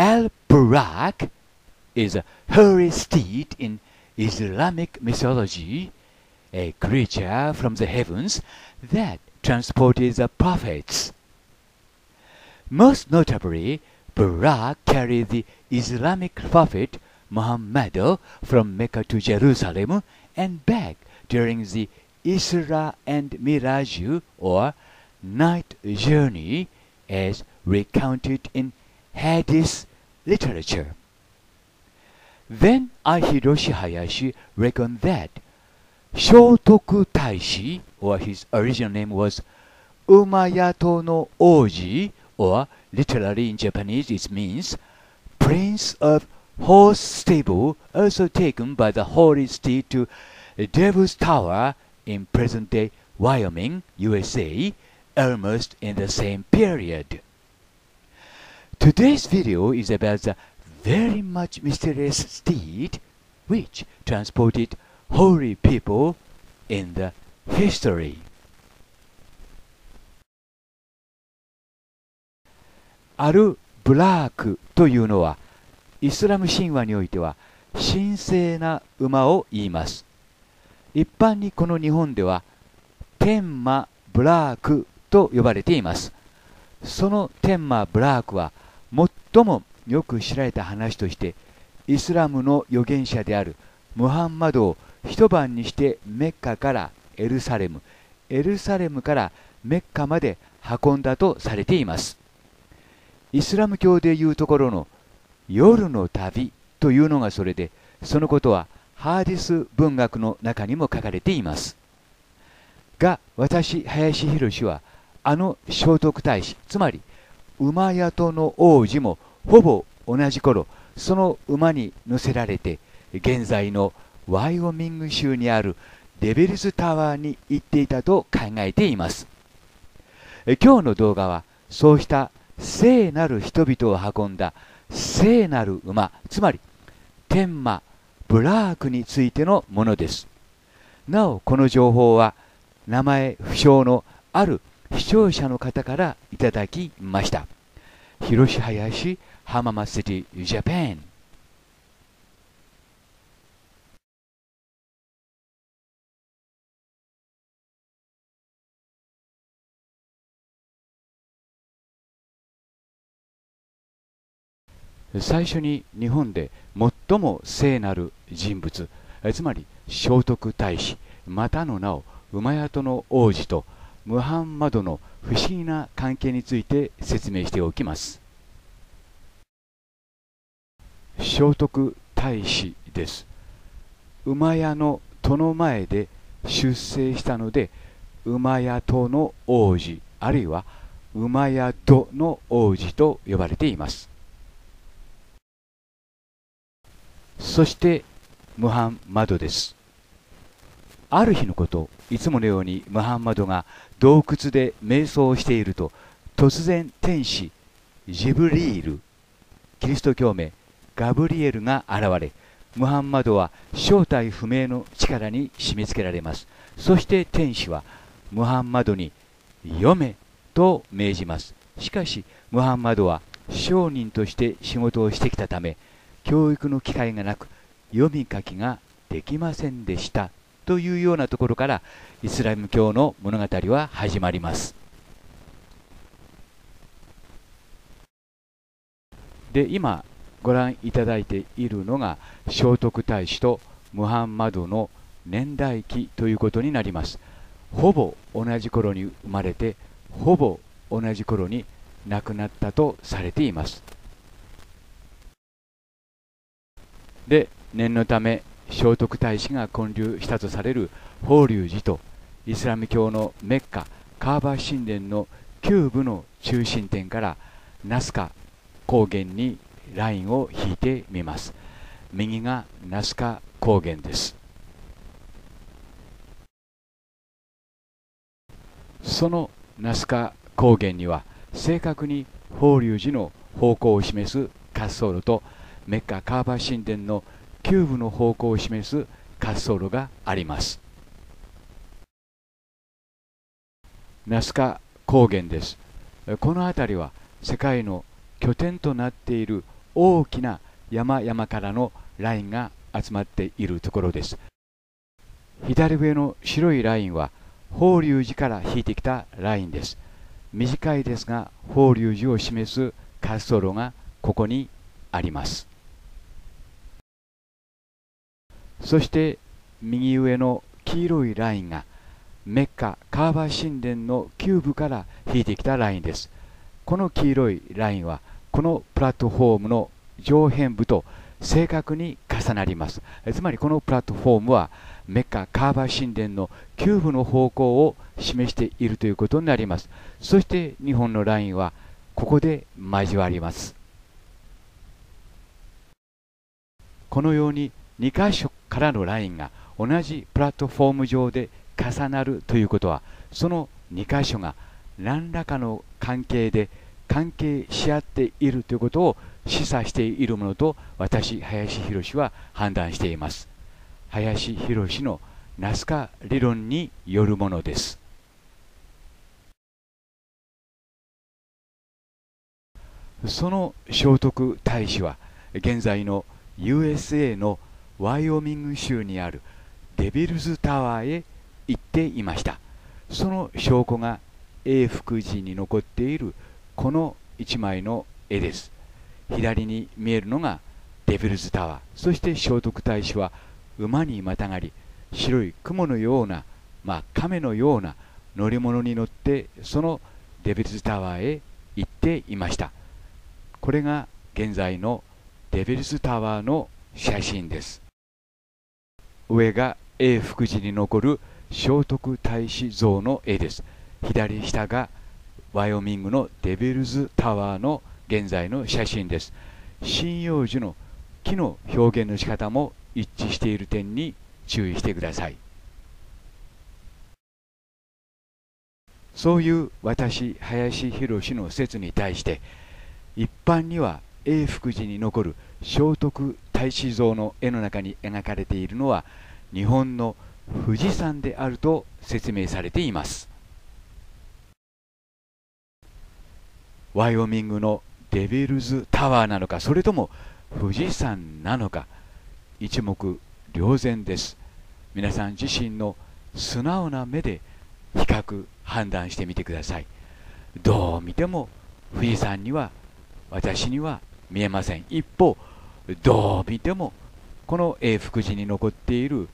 Al Burak is a steed in Islamic mythology, a creature from the heavens that transported the prophets. Most notably, Burak carried the Islamic prophet Muhammad from Mecca to Jerusalem and back during the Isra and Miraj or night journey as recounted in Hadith literature. Then I Hiroshi Hayashi reckoned that Shotoku Taishi, or his original name was Umayato no Oji, or literally in Japanese it means Prince of Horse Stable, also taken by the Holy Steed to Devil's Tower in present-day Wyoming, USA, almost in the same period. Today's video is about the very much mysterious steed which transported holy people in the history.「アル・ブラーク」というのはイスラム神話においては神聖な馬を言います一般にこの日本では天馬ブラークと呼ばれていますその天馬ブラークは最もよく知られた話としてイスラムの預言者であるムハンマドを一晩にしてメッカからエルサレムエルサレムからメッカまで運んだとされていますイスラム教でいうところの夜の旅というのがそれでそのことはハーディス文学の中にも書かれていますが私林博はあの聖徳太子つまり馬宿の王子もほぼ同じ頃その馬に乗せられて現在のワイオミング州にあるデビルズタワーに行っていたと考えています今日の動画はそうした聖なる人々を運んだ聖なる馬つまり天馬ブラークについてのものですなおこの情報は名前不詳のある視聴者の方からいただきました広し林浜松シティジャパン最初に日本で最も聖なる人物つまり聖徳太子またの名を馬宿の王子とムハンマドの不思議な関係について説明しておきます聖徳太子です馬屋の戸の前で出征したので馬屋戸の王子あるいは馬屋戸の王子と呼ばれていますそしてムハンマドですある日のこといつものようにムハンマドが洞窟で瞑想をしていると突然天使ジブリールキリスト教名ガブリエルが現れムハンマドは正体不明の力に締め付けられますそして天使はムハンマドに「読め」と命じますしかしムハンマドは商人として仕事をしてきたため教育の機会がなく読み書きができませんでしたというようなところからイスラム教の物語は始まりますで今ご覧いただいているのが聖徳太子とムハンマドの年代記ということになりますほぼ同じ頃に生まれてほぼ同じ頃に亡くなったとされていますで念のため聖徳太子が建立したとされる法隆寺とイスラム教のメッカカーバー神殿の旧部の中心点からナスカ高原にラインを引いてみます右がナスカ高原ですそのナスカ高原には正確に法隆寺の方向を示す滑走路とメッカカーバー神殿のキューブの方向を示す滑走路がありますナスカ高原ですこの辺りは世界の拠点となっている大きな山々からのラインが集まっているところです左上の白いラインは法隆寺から引いてきたラインです短いですが法隆寺を示す滑走路がここにありますそして右上の黄色いラインがメッカカーバ神殿のキューブから引いてきたラインですこの黄色いラインはこのプラットフォームの上辺部と正確に重なりますつまりこのプラットフォームはメッカカーバ神殿のキューブの方向を示しているということになりますそして2本のラインはここで交わりますこのように2箇所からのラインが同じプラットフォーム上で重なるということはその2箇所が何らかの関係で関係し合っているということを示唆しているものと私林宏は判断しています林宏のナスカ理論によるものですその聖徳太子は現在の USA のワイオミング州にあるデビルズタワーへ行っていましたその証拠が永福寺に残っているこの1枚の絵です左に見えるのがデビルズタワーそして聖徳太子は馬にまたがり白い雲のような、まあ、亀のような乗り物に乗ってそのデビルズタワーへ行っていましたこれが現在のデビルズタワーの写真です上が永福寺に残る聖徳太子像の絵です左下がワイオミングのデビルズタワーの現在の写真です針葉樹の木の表現の仕方も一致している点に注意してくださいそういう私林博の説に対して一般には永福寺に残る「聖徳太子像の絵の中に描かれているのは日本の富士山であると説明されていますワイオミングのデビルズタワーなのかそれとも富士山なのか一目瞭然です皆さん自身の素直な目で比較判断してみてくださいどう見ても富士山には私には見えません一方どう見てもこの永福寺に残っている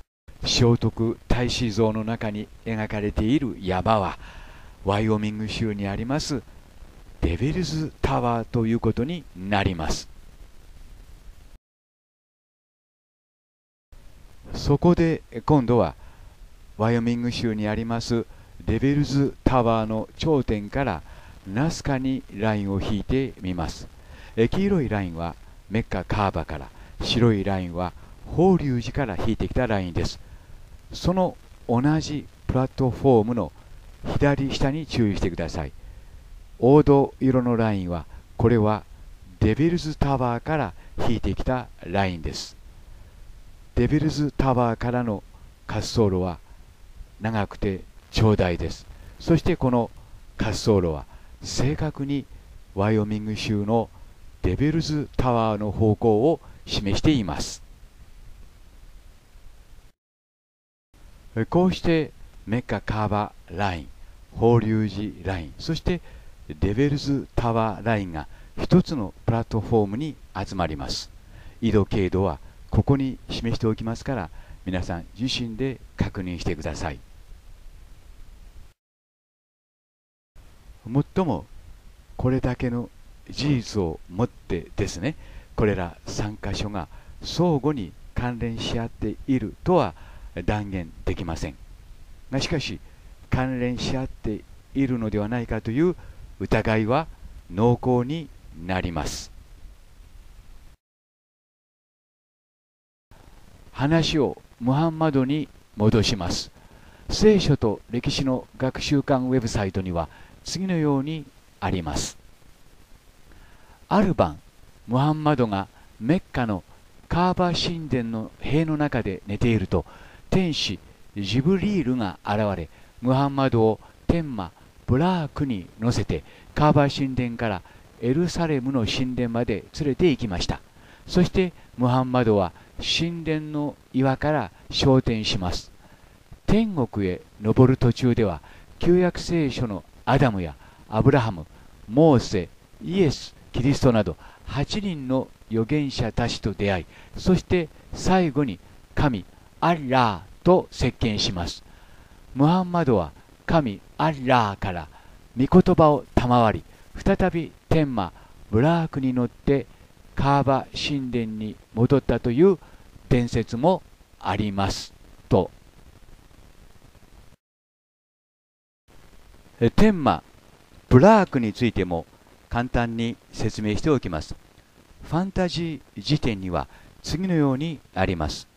聖徳太子像の中に描かれている山はワイオミング州にありますデビルズタワーということになりますそこで今度はワイオミング州にありますデビルズタワーの頂点からナスカにラインを引いてみます黄色いラインはメッカカーバから白いラインは法隆寺から引いてきたラインですその同じプラットフォームの左下に注意してください黄土色のラインはこれはデビルズタワーから引いてきたラインですデビルズタワーからの滑走路は長くて長大ですそしてこの滑走路は正確にワイオミング州のデビルズタワーの方向を示していますこうしてメッカカーバライン法隆寺ラインそしてデビルズタワーラインが一つのプラットフォームに集まります緯度経度はここに示しておきますから皆さん自身で確認してくださいもっともこれだけの事実をもってですねこれら3箇所が相互に関連し合っているとは断言できませんがしかし関連し合っているのではないかという疑いは濃厚になります話をムハンマドに戻します聖書と歴史の学習館ウェブサイトには次のようにありますある晩ムハンマドがメッカのカーバ神殿の塀の中で寝ていると天使ジブリールが現れムハンマドを天馬ブラークに乗せてカーバ神殿からエルサレムの神殿まで連れて行きましたそしてムハンマドは神殿の岩から昇天します天国へ登る途中では旧約聖書のアダムやアブラハムモーセイエスキリストなど8人の預言者たちと出会いそして最後に神アッラーと接見しますムハンマドは神アッラーから御言葉を賜り再び天魔ブラークに乗ってカーバ神殿に戻ったという伝説もありますと天魔ブラークについても簡単に説明しておきますファンタジー辞典には次のようにあります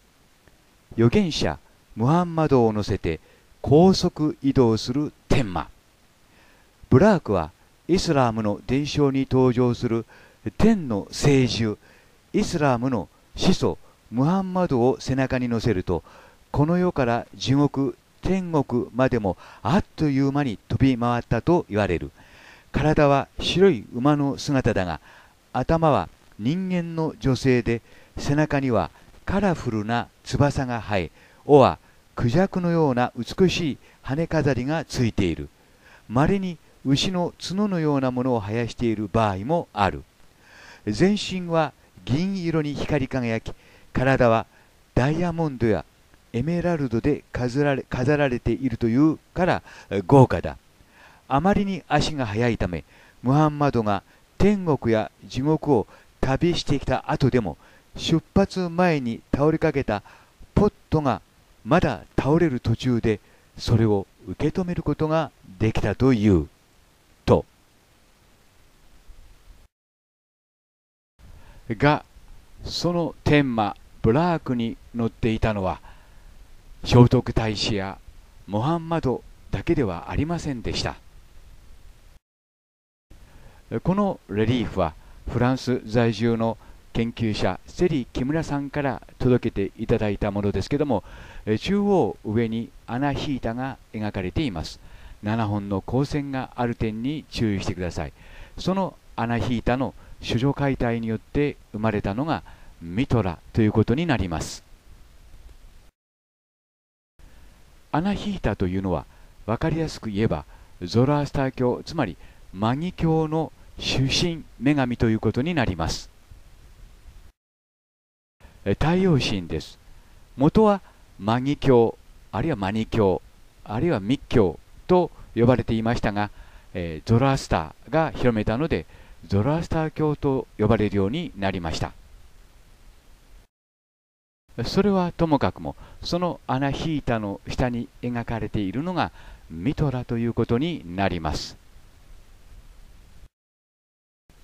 預言者ムハンマドを乗せて高速移動する天魔ブラークはイスラームの伝承に登場する天の聖獣イスラームの始祖ムハンマドを背中に乗せるとこの世から地獄天国までもあっという間に飛び回ったと言われる体は白い馬の姿だが頭は人間の女性で背中にはカラフルな翼が生え尾はクジャクのような美しい羽飾りがついているまれに牛の角のようなものを生やしている場合もある全身は銀色に光り輝き体はダイヤモンドやエメラルドで飾られているというから豪華だあまりに足が速いためムハンマドが天国や地獄を旅してきた後でも出発前に倒れかけたポットがまだ倒れる途中でそれを受け止めることができたというとがその天馬ブラークに乗っていたのは聖徳太子やモハンマドだけではありませんでした。このレリーフはフランス在住の研究者セリ・木村さんから届けていただいたものですけども中央上にアナヒータが描かれています7本の光線がある点に注意してくださいそのアナヒータの処女解体によって生まれたのがミトラということになりますアナヒータというのは分かりやすく言えばゾロアスター教つまりマギ教の主神女神ということになります太陽神です元はマギ教あるいはマニ教あるいは密教と呼ばれていましたが、えゾロアスターが広めたのでゾロアスター教と呼ばれるようになりましたそれはともかくもそのアナヒータの下に描かれているのがミトラということになります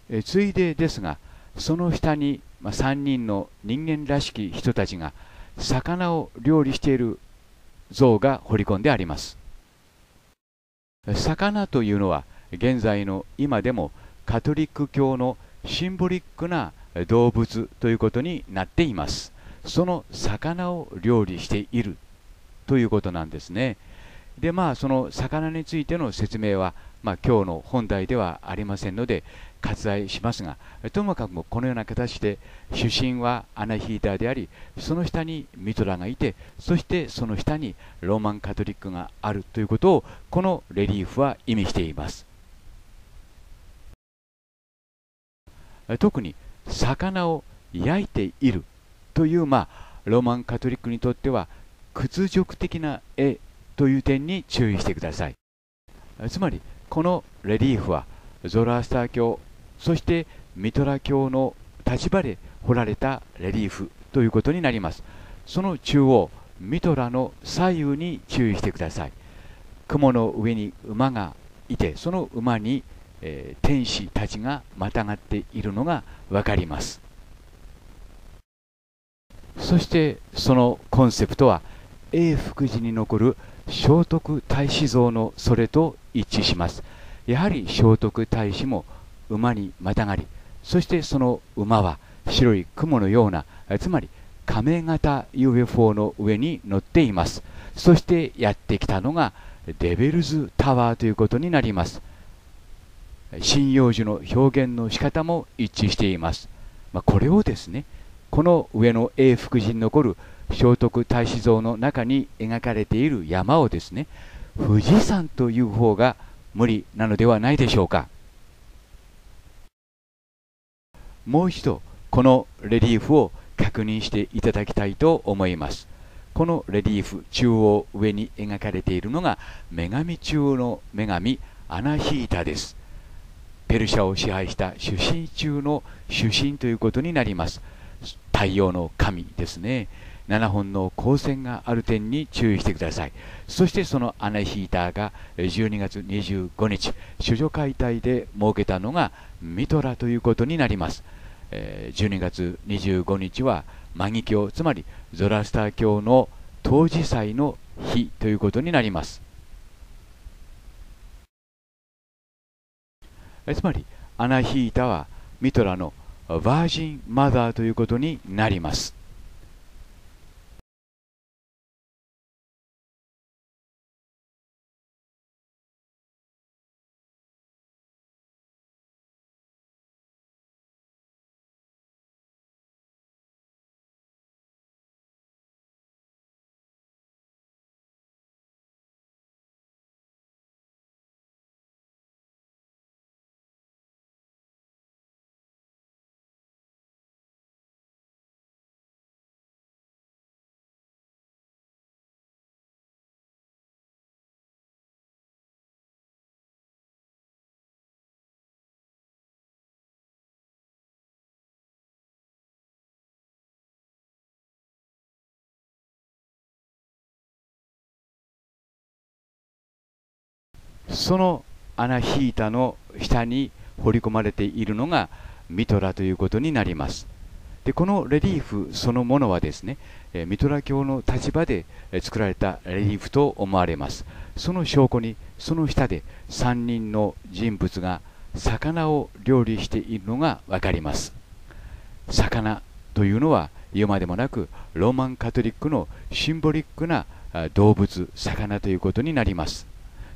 えついでですがその下に、まあ、3人の人間らしき人たちが魚を料理している像が彫り込んであります魚というのは現在の今でもカトリック教のシンボリックな動物ということになっていますその魚を料理しているということなんですねでまあその魚についての説明は、まあ、今日の本題ではありませんので割愛しますがともかくこのような形で主審はアナヒーターでありその下にミトラがいてそしてその下にローマンカトリックがあるということをこのレリーフは意味しています特に魚を焼いているという、まあ、ローマンカトリックにとっては屈辱的な絵という点に注意してくださいつまりこのレリーフはゾロアスター教そしてミトラ教の立場で彫られたレリーフということになりますその中央ミトラの左右に注意してください雲の上に馬がいてその馬に、えー、天使たちがまたがっているのが分かりますそしてそのコンセプトは永福寺に残る聖徳太子像のそれと一致しますやはり聖徳太子も馬にまたがりそしてその馬は白い雲のようなつまり亀型 UFO の上に乗っていますそしてやってきたのがデビルズタワーということになります針葉樹の表現の仕方も一致しています、まあ、これをですねこの上の永福寺に残る聖徳太子像の中に描かれている山をですね富士山という方が無理なのではないでしょうかもう一度このレリーフを確認していただきたいと思いますこのレリーフ中央上に描かれているのが女神中の女神アナヒータですペルシャを支配した主神中の主神ということになります太陽の神ですね7本の光線がある点に注意してくださいそしてそのアナヒーターが12月25日処女解体で設けたのがミトラということになりますえ12月25日はマギ教つまりゾラスター教の当時祭の日ということになりますつまりアナヒータはミトラのバージンマザーということになりますその穴ヒータの下に彫り込まれているのがミトラということになりますでこのレリーフそのものはですねミトラ教の立場で作られたレリーフと思われますその証拠にその下で3人の人物が魚を料理しているのが分かります魚というのは言うまでもなくローマンカトリックのシンボリックな動物魚ということになります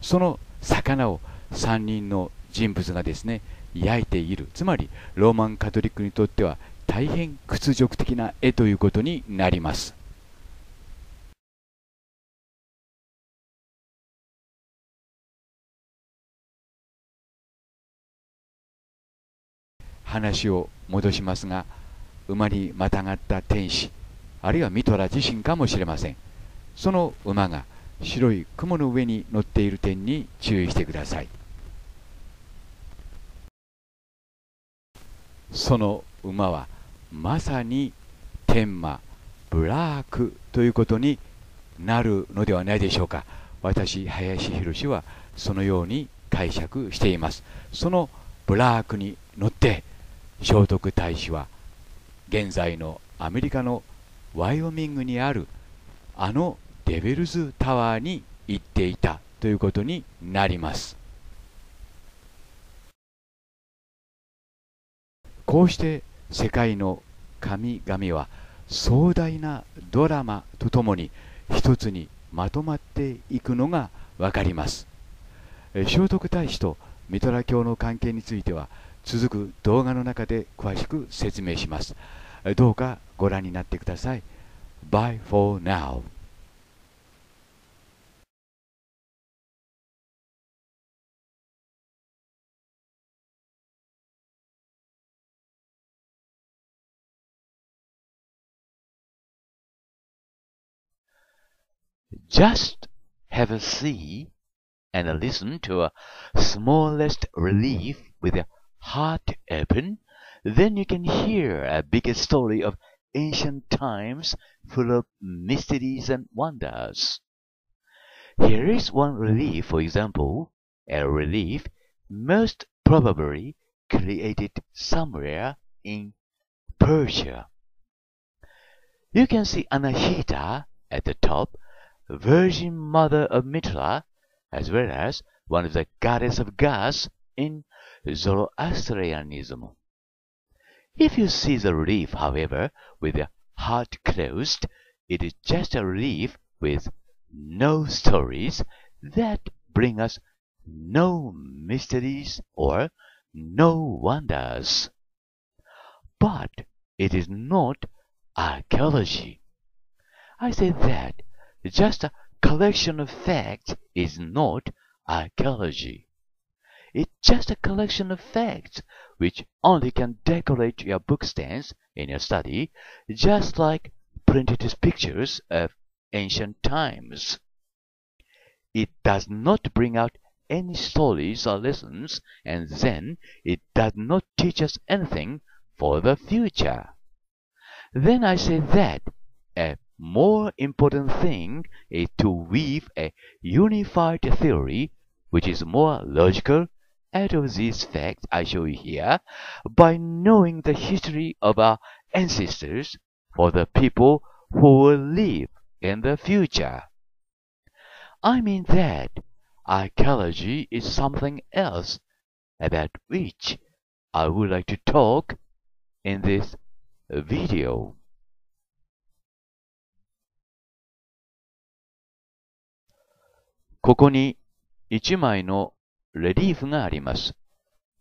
その魚を3人の人物がですね焼いているつまりローマンカトリックにとっては大変屈辱的な絵ということになります話を戻しますが馬にまたがった天使あるいはミトラ自身かもしれませんその馬が「白い雲の上に乗っている点に注意してくださいその馬はまさに天馬ブラークということになるのではないでしょうか私林博はそのように解釈していますそのブラークに乗って聖徳太子は現在のアメリカのワイオミングにあるあのデベルズタワーに行っていたということになりますこうして世界の神々は壮大なドラマとともに一つにまとまっていくのが分かります聖徳太子とミトラ教の関係については続く動画の中で詳しく説明しますどうかご覧になってください Bye for now Just have a see and listen to a smallest relief with your heart open, then you can hear a big story of ancient times full of mysteries and wonders. Here is one relief, for example, a relief most probably created somewhere in Persia. You can see Anahita at the top Virgin Mother of Mitra, as well as one of the goddess of gods in Zoroastrianism. If you see the leaf, however, with the heart closed, it is just a leaf with no stories that bring us no mysteries or no wonders. But it is not archaeology. I say that just a collection of facts is not archaeology. It's just a collection of facts which only can decorate your book stands in your study, just like printed pictures of ancient times. It does not bring out any stories or lessons, and then it does not teach us anything for the future. Then I say that a more important thing is to weave a unified theory which is more logical out of these facts I show you here by knowing the history of our ancestors for the people who will live in the future. I mean that archaeology is something else about which I would like to talk in this video. ここに1枚のレリーフがあります。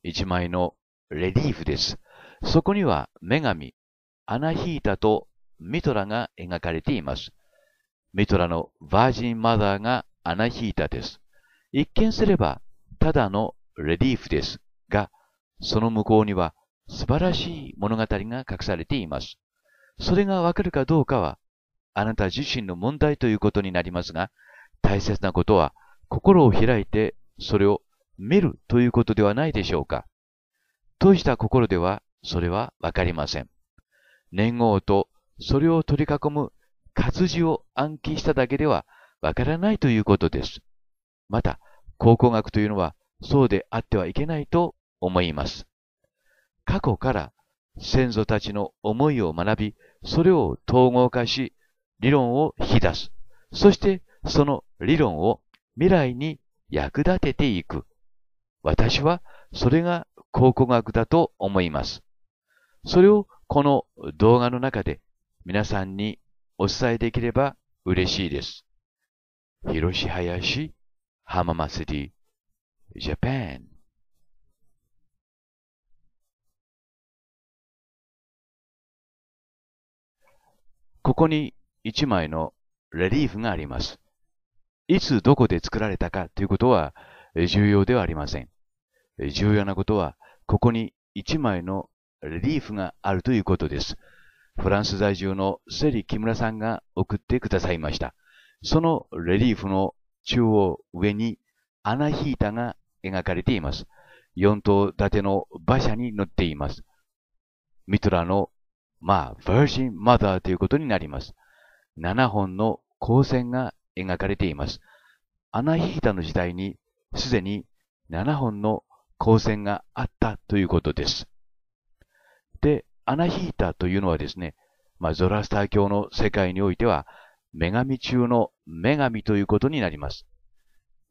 1枚のレリーフです。そこには女神、アナヒータとミトラが描かれています。ミトラのバージンマザーがアナヒータです。一見すればただのレリーフですが、その向こうには素晴らしい物語が隠されています。それがわかるかどうかは、あなた自身の問題ということになりますが、大切なことは心を開いてそれを見るということではないでしょうか。閉じた心ではそれはわかりません。年号とそれを取り囲む活字を暗記しただけではわからないということです。また、考古学というのはそうであってはいけないと思います。過去から先祖たちの思いを学び、それを統合化し、理論を引き出す。そしてその理論を未来に役立てていく。私はそれが考古学だと思います。それをこの動画の中で皆さんにお伝えできれば嬉しいです。広し林浜松市ジャパンここに一枚のレリーフがあります。いつどこで作られたかということは重要ではありません。重要なことは、ここに一枚のリーフがあるということです。フランス在住のセリ・キムラさんが送ってくださいました。そのレリーフの中央上にアナヒータが描かれています。四頭立ての馬車に乗っています。ミトラの、まあ、ヴァージンマザーということになります。七本の光線が描かれています。アナヒータの時代にすでに7本の光線があったということです。で、アナヒータというのはですね、まあ、ゾラスター教の世界においては、女神中の女神ということになります。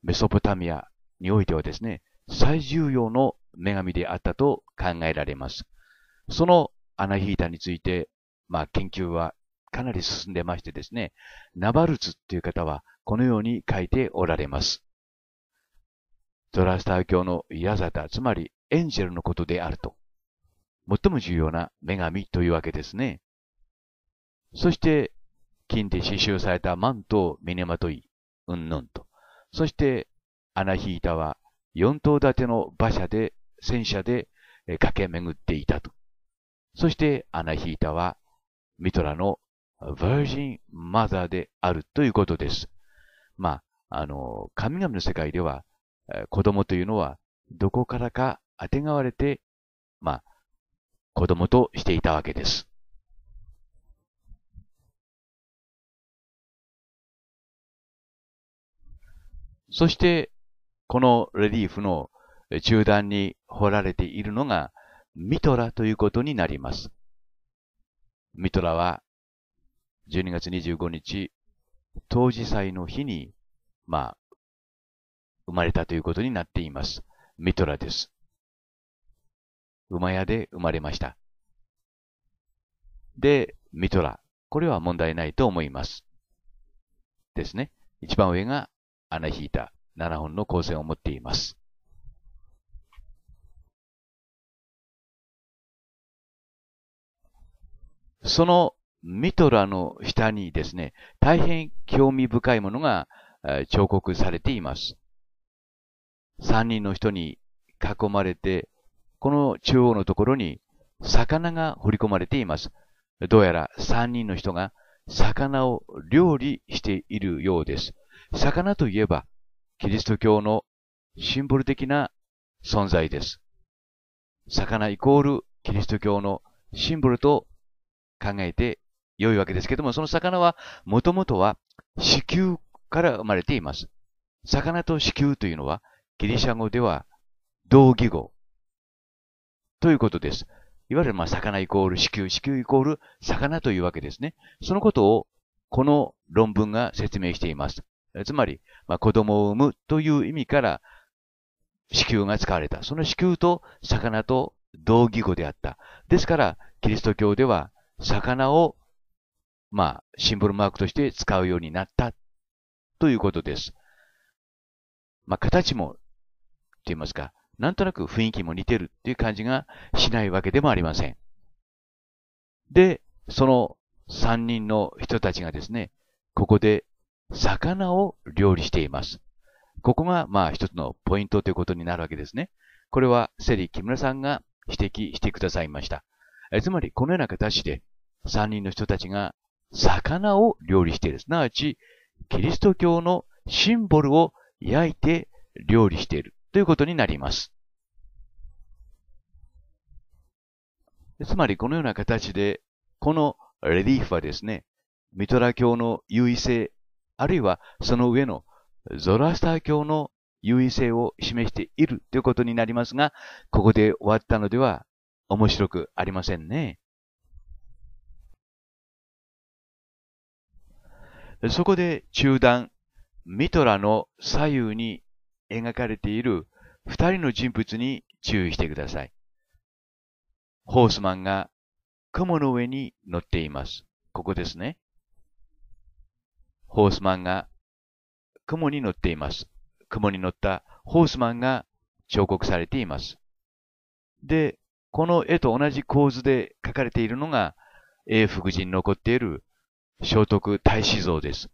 メソポタミアにおいてはですね、最重要の女神であったと考えられます。そのアナヒータについて、まあ、研究はかなり進んでましてですね、ナバルツっていう方はこのように書いておられます。ゾラスター教のヤザタ、つまりエンジェルのことであると。最も重要な女神というわけですね。そして、金で刺繍されたマントを身にまとい、うんぬんと。そして、アナヒータは4頭立ての馬車で、戦車で駆け巡っていたと。そして、アナヒータはミトラの Virgin Mother であるということです。まあ、あの、神々の世界では、子供というのはどこからかあてがわれて、まあ、子供としていたわけです。そして、このレリーフの中段に彫られているのが、ミトラということになります。ミトラは12月25日、当時祭の日に、まあ、生まれたということになっています。ミトラです。馬屋で生まれました。で、ミトラ。これは問題ないと思います。ですね。一番上が穴引いた7本の光線を持っています。そのミトラの下にですね、大変興味深いものが彫刻されています。三人の人に囲まれて、この中央のところに魚が彫り込まれています。どうやら三人の人が魚を料理しているようです。魚といえば、キリスト教のシンボル的な存在です。魚イコールキリスト教のシンボルと考えて良いわけですけども、その魚は、もともとは、子宮から生まれています。魚と子宮というのは、ギリシャ語では、同義語。ということです。いわゆる、まあ、魚イコール子宮、子宮イコール魚というわけですね。そのことを、この論文が説明しています。つまり、まあ、子供を産むという意味から、子宮が使われた。その子宮と魚と同義語であった。ですから、キリスト教では、魚をまあ、シンボルマークとして使うようになったということです。まあ、形も、と言いますか、なんとなく雰囲気も似てるっていう感じがしないわけでもありません。で、その3人の人たちがですね、ここで魚を料理しています。ここが、まあ、一つのポイントということになるわけですね。これは、セリ・木村さんが指摘してくださいました。えつまり、このような形で、3人の人たちが魚を料理している。すなわち、キリスト教のシンボルを焼いて料理しているということになります。つまりこのような形で、このレリーフはですね、ミトラ教の優位性、あるいはその上のゾラスター教の優位性を示しているということになりますが、ここで終わったのでは面白くありませんね。そこで中段、ミトラの左右に描かれている二人の人物に注意してください。ホースマンが雲の上に乗っています。ここですね。ホースマンが雲に乗っています。雲に乗ったホースマンが彫刻されています。で、この絵と同じ構図で描かれているのが、永福寺に残っている聖徳太子像です。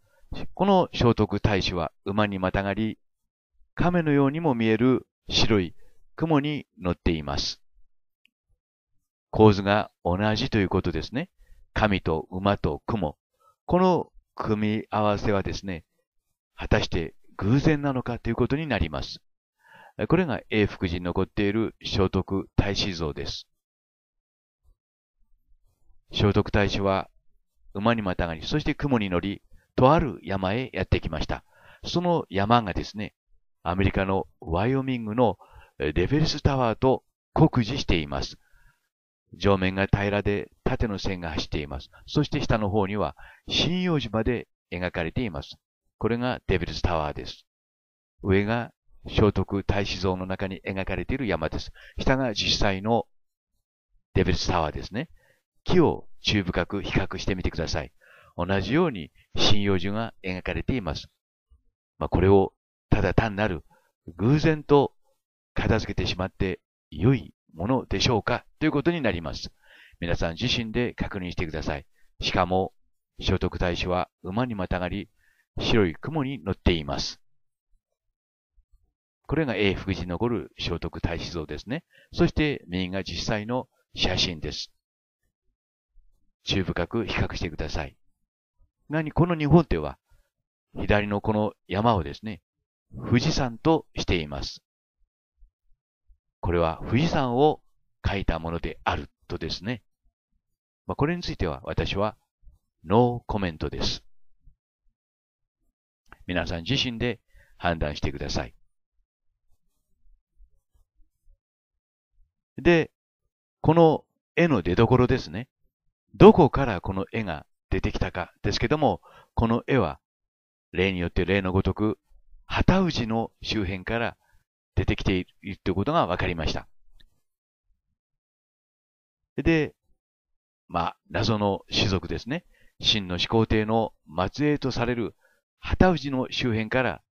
この聖徳太子は馬にまたがり、亀のようにも見える白い雲に乗っています。構図が同じということですね。神と馬と雲。この組み合わせはですね、果たして偶然なのかということになります。これが永福寺に残っている聖徳太子像です。聖徳太子は馬にまたがり、そして雲に乗り、とある山へやってきました。その山がですね、アメリカのワイオミングのレベルスタワーと酷似しています。上面が平らで縦の線が走っています。そして下の方には針葉樹まで描かれています。これがデビルスタワーです。上が聖徳太子像の中に描かれている山です。下が実際のデビルスタワーですね。木を注意深く比較してみてください。同じように針葉樹が描かれています。まあ、これをただ単なる偶然と片付けてしまって良いものでしょうかということになります。皆さん自身で確認してください。しかも、聖徳太子は馬にまたがり、白い雲に乗っています。これが永福寺に残る聖徳太子像ですね。そして右が実際の写真です。注意深く比較してください。何この日本では、左のこの山をですね、富士山としています。これは富士山を描いたものであるとですね。まあ、これについては私はノーコメントです。皆さん自身で判断してください。で、この絵の出所ですね。どこからこの絵が出てきたかですけども、この絵は、例によって例のごとく、旗氏の周辺から出てきているということが分かりました。で、まあ、謎の種族ですね。真の始皇帝の末裔とされる旗氏の周辺から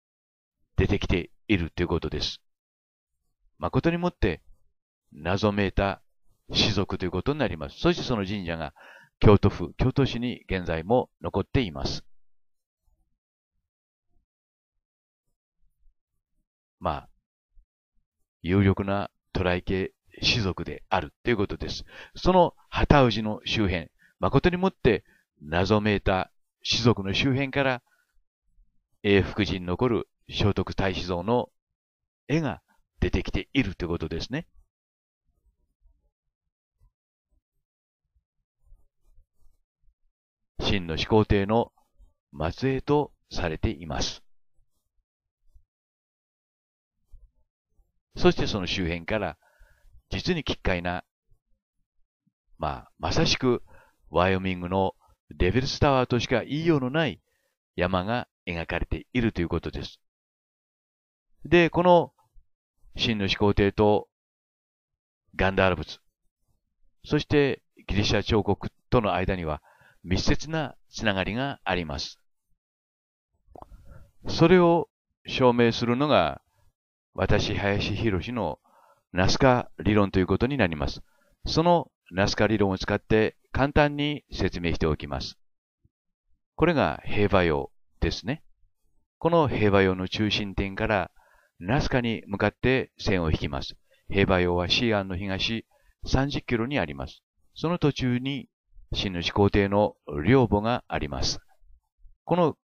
出てきているということです。誠にもって謎めいた士族ということになります。そしてその神社が京都府、京都市に現在も残っています。まあ、有力な渡来系士族であるということです。その旗氏の周辺、誠にもって謎めいた士族の周辺から、永福寺に残る聖徳太子像の絵が出てきているということですね。真の始皇帝の末裔とされています。そしてその周辺から、実に奇怪な、まあ、まさしく、ワイオミングのデビルスタワーとしか言いようのない山が描かれているということです。で、この、真の始皇帝とガンダール仏、そしてギリシャ彫刻との間には、密接なつながりがあります。それを証明するのが、私、林博のナスカ理論ということになります。そのナスカ理論を使って簡単に説明しておきます。これが平和用ですね。この平和用の中心点からナスカに向かって線を引きます。平和用はシアンの東30キロにあります。その途中に真主皇帝の領母があります。この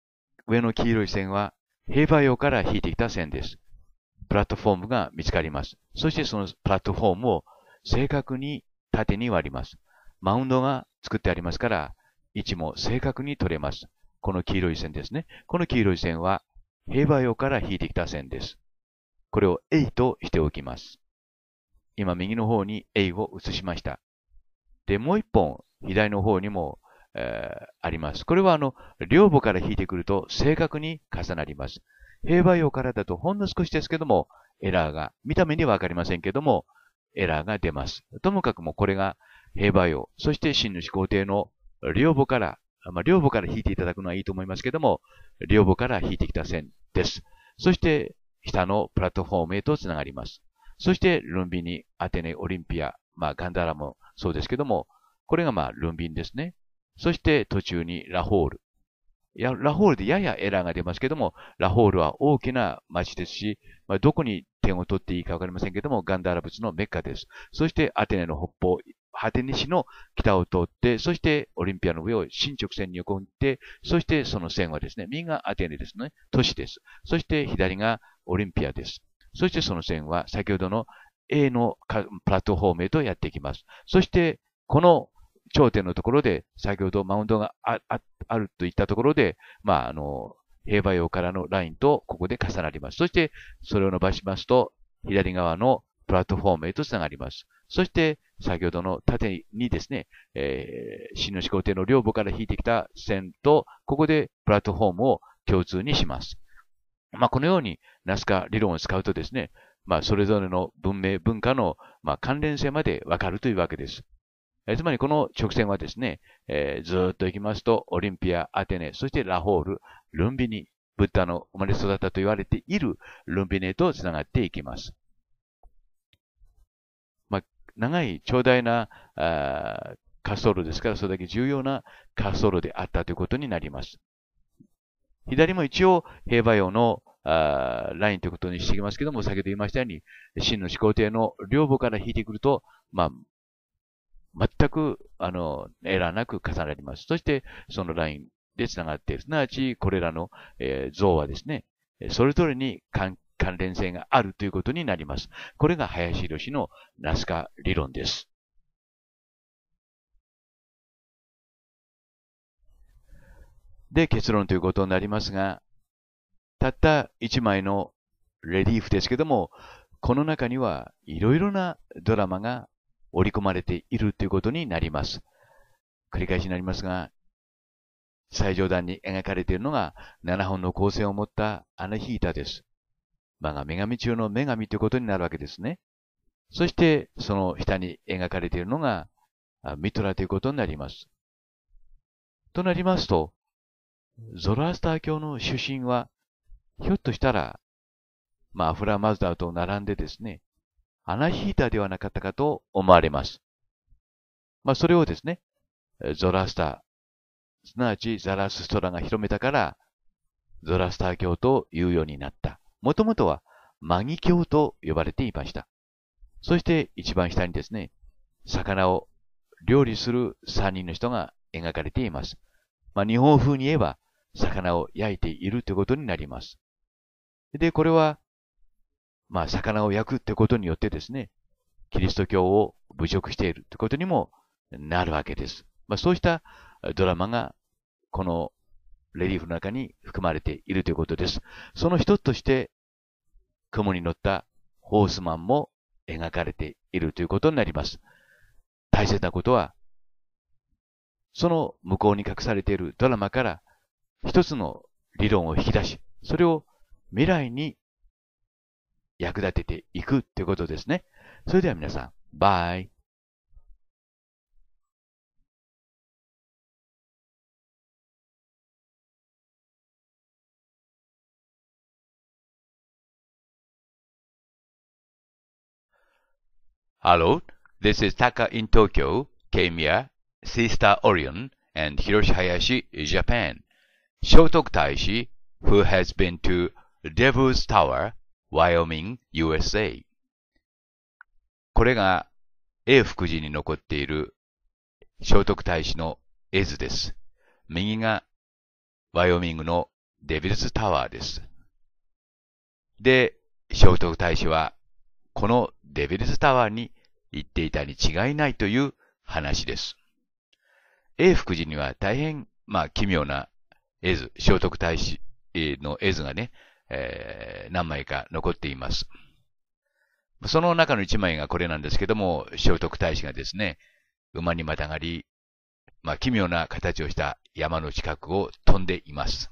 上の黄色い線は、平和用から引いてきた線です。プラットフォームが見つかります。そしてそのプラットフォームを正確に縦に割ります。マウンドが作ってありますから、位置も正確に取れます。この黄色い線ですね。この黄色い線は、平和用から引いてきた線です。これを A としておきます。今右の方に A を移しました。で、もう一本左の方にも、えー、あります。これはあの、両母から引いてくると正確に重なります。平和用からだとほんの少しですけども、エラーが、見た目にはわかりませんけども、エラーが出ます。ともかくもこれが平和用、そして真の始皇帝の両母から、まあ、両母から引いていただくのはいいと思いますけども、両母から引いてきた線です。そして、下のプラットフォームへとつながります。そして、ルンビニ、アテネ、オリンピア、まあ、ガンダラもそうですけども、これがまあ、ルンビンですね。そして途中にラホール。ラホールでややエラーが出ますけども、ラホールは大きな町ですし、まあ、どこに点を取っていいかわかりませんけども、ガンダーラ仏のメッカです。そしてアテネの北方、ハテネ市の北を通って、そしてオリンピアの上を新直線に横切って、そしてその線はですね、右がアテネですね、都市です。そして左がオリンピアです。そしてその線は先ほどの A のプラットフォームへとやっていきます。そして、この頂点のところで、先ほどマウンドがああるといったところで、まあ、あの、平和用からのラインとここで重なります。そして、それを伸ばしますと、左側のプラットフォームへとつながります。そして、先ほどの縦にですね、えー、新の始皇帝の両母から引いてきた線と、ここでプラットフォームを共通にします。まあ、このように、ナスカ理論を使うとですね、まあ、それぞれの文明、文化の、まあ、関連性までわかるというわけです。えつまりこの直線はですね、えー、ずっと行きますと、オリンピア、アテネ、そしてラホール、ルンビニ、ブッダの生まれ育ったと言われているルンビネと繋がっていきます。まあ、長い長大なあ滑走路ですから、それだけ重要な滑走路であったということになります。左も一応平和用のあラインということにしてきますけども、先ほど言いましたように、真の始皇帝の両方から引いてくると、まあ、全く、あの、エラーなく重なります。そして、そのラインで繋がっている。すなわち、これらの、えー、像はですね、それぞれに関連性があるということになります。これが林博士のナスカ理論です。で、結論ということになりますが、たった一枚のレリーフですけども、この中にはいろいろなドラマが織り込まれているということになります。繰り返しになりますが、最上段に描かれているのが7本の光線を持ったアナヒータです。まあ、が女神中の女神ということになるわけですね。そして、その下に描かれているのがミトラということになります。となりますと、ゾロアスター教の主神は、ひょっとしたら、まあ、アフラマズダーと並んでですね、アナヒーターではなかったかと思われます。まあ、それをですね、ゾラスター、すなわちザラスストラが広めたから、ゾラスター教というようになった。もともとはマギ教と呼ばれていました。そして一番下にですね、魚を料理する3人の人が描かれています。まあ、日本風に言えば、魚を焼いているということになります。で、これはまあ、魚を焼くってことによってですね、キリスト教を侮辱しているってことにもなるわけです。まあ、そうしたドラマが、このレリーフの中に含まれているということです。その一つとして、雲に乗ったホースマンも描かれているということになります。大切なことは、その向こうに隠されているドラマから一つの理論を引き出し、それを未来に役立てていくってことですね。それでは皆さん、バイ。Hello, this is Taka in Tokyo, Kamiya, Sister Orion, and Hiroshi Hayashi, Japan. s h o t o k Taishi, who has been to Devil's Tower, Wyoming, USA これが A 福寺に残っている聖徳太子の絵図です。右がワイオミングのデビルズタワーです。で、聖徳太子はこのデビルズタワーに行っていたに違いないという話です。A 福寺には大変、まあ、奇妙な絵図、聖徳太子の絵図がね、えー、何枚か残っています。その中の1枚がこれなんですけども、聖徳太子がですね、馬にまたがり、まあ、奇妙な形をした山の近くを飛んでいます。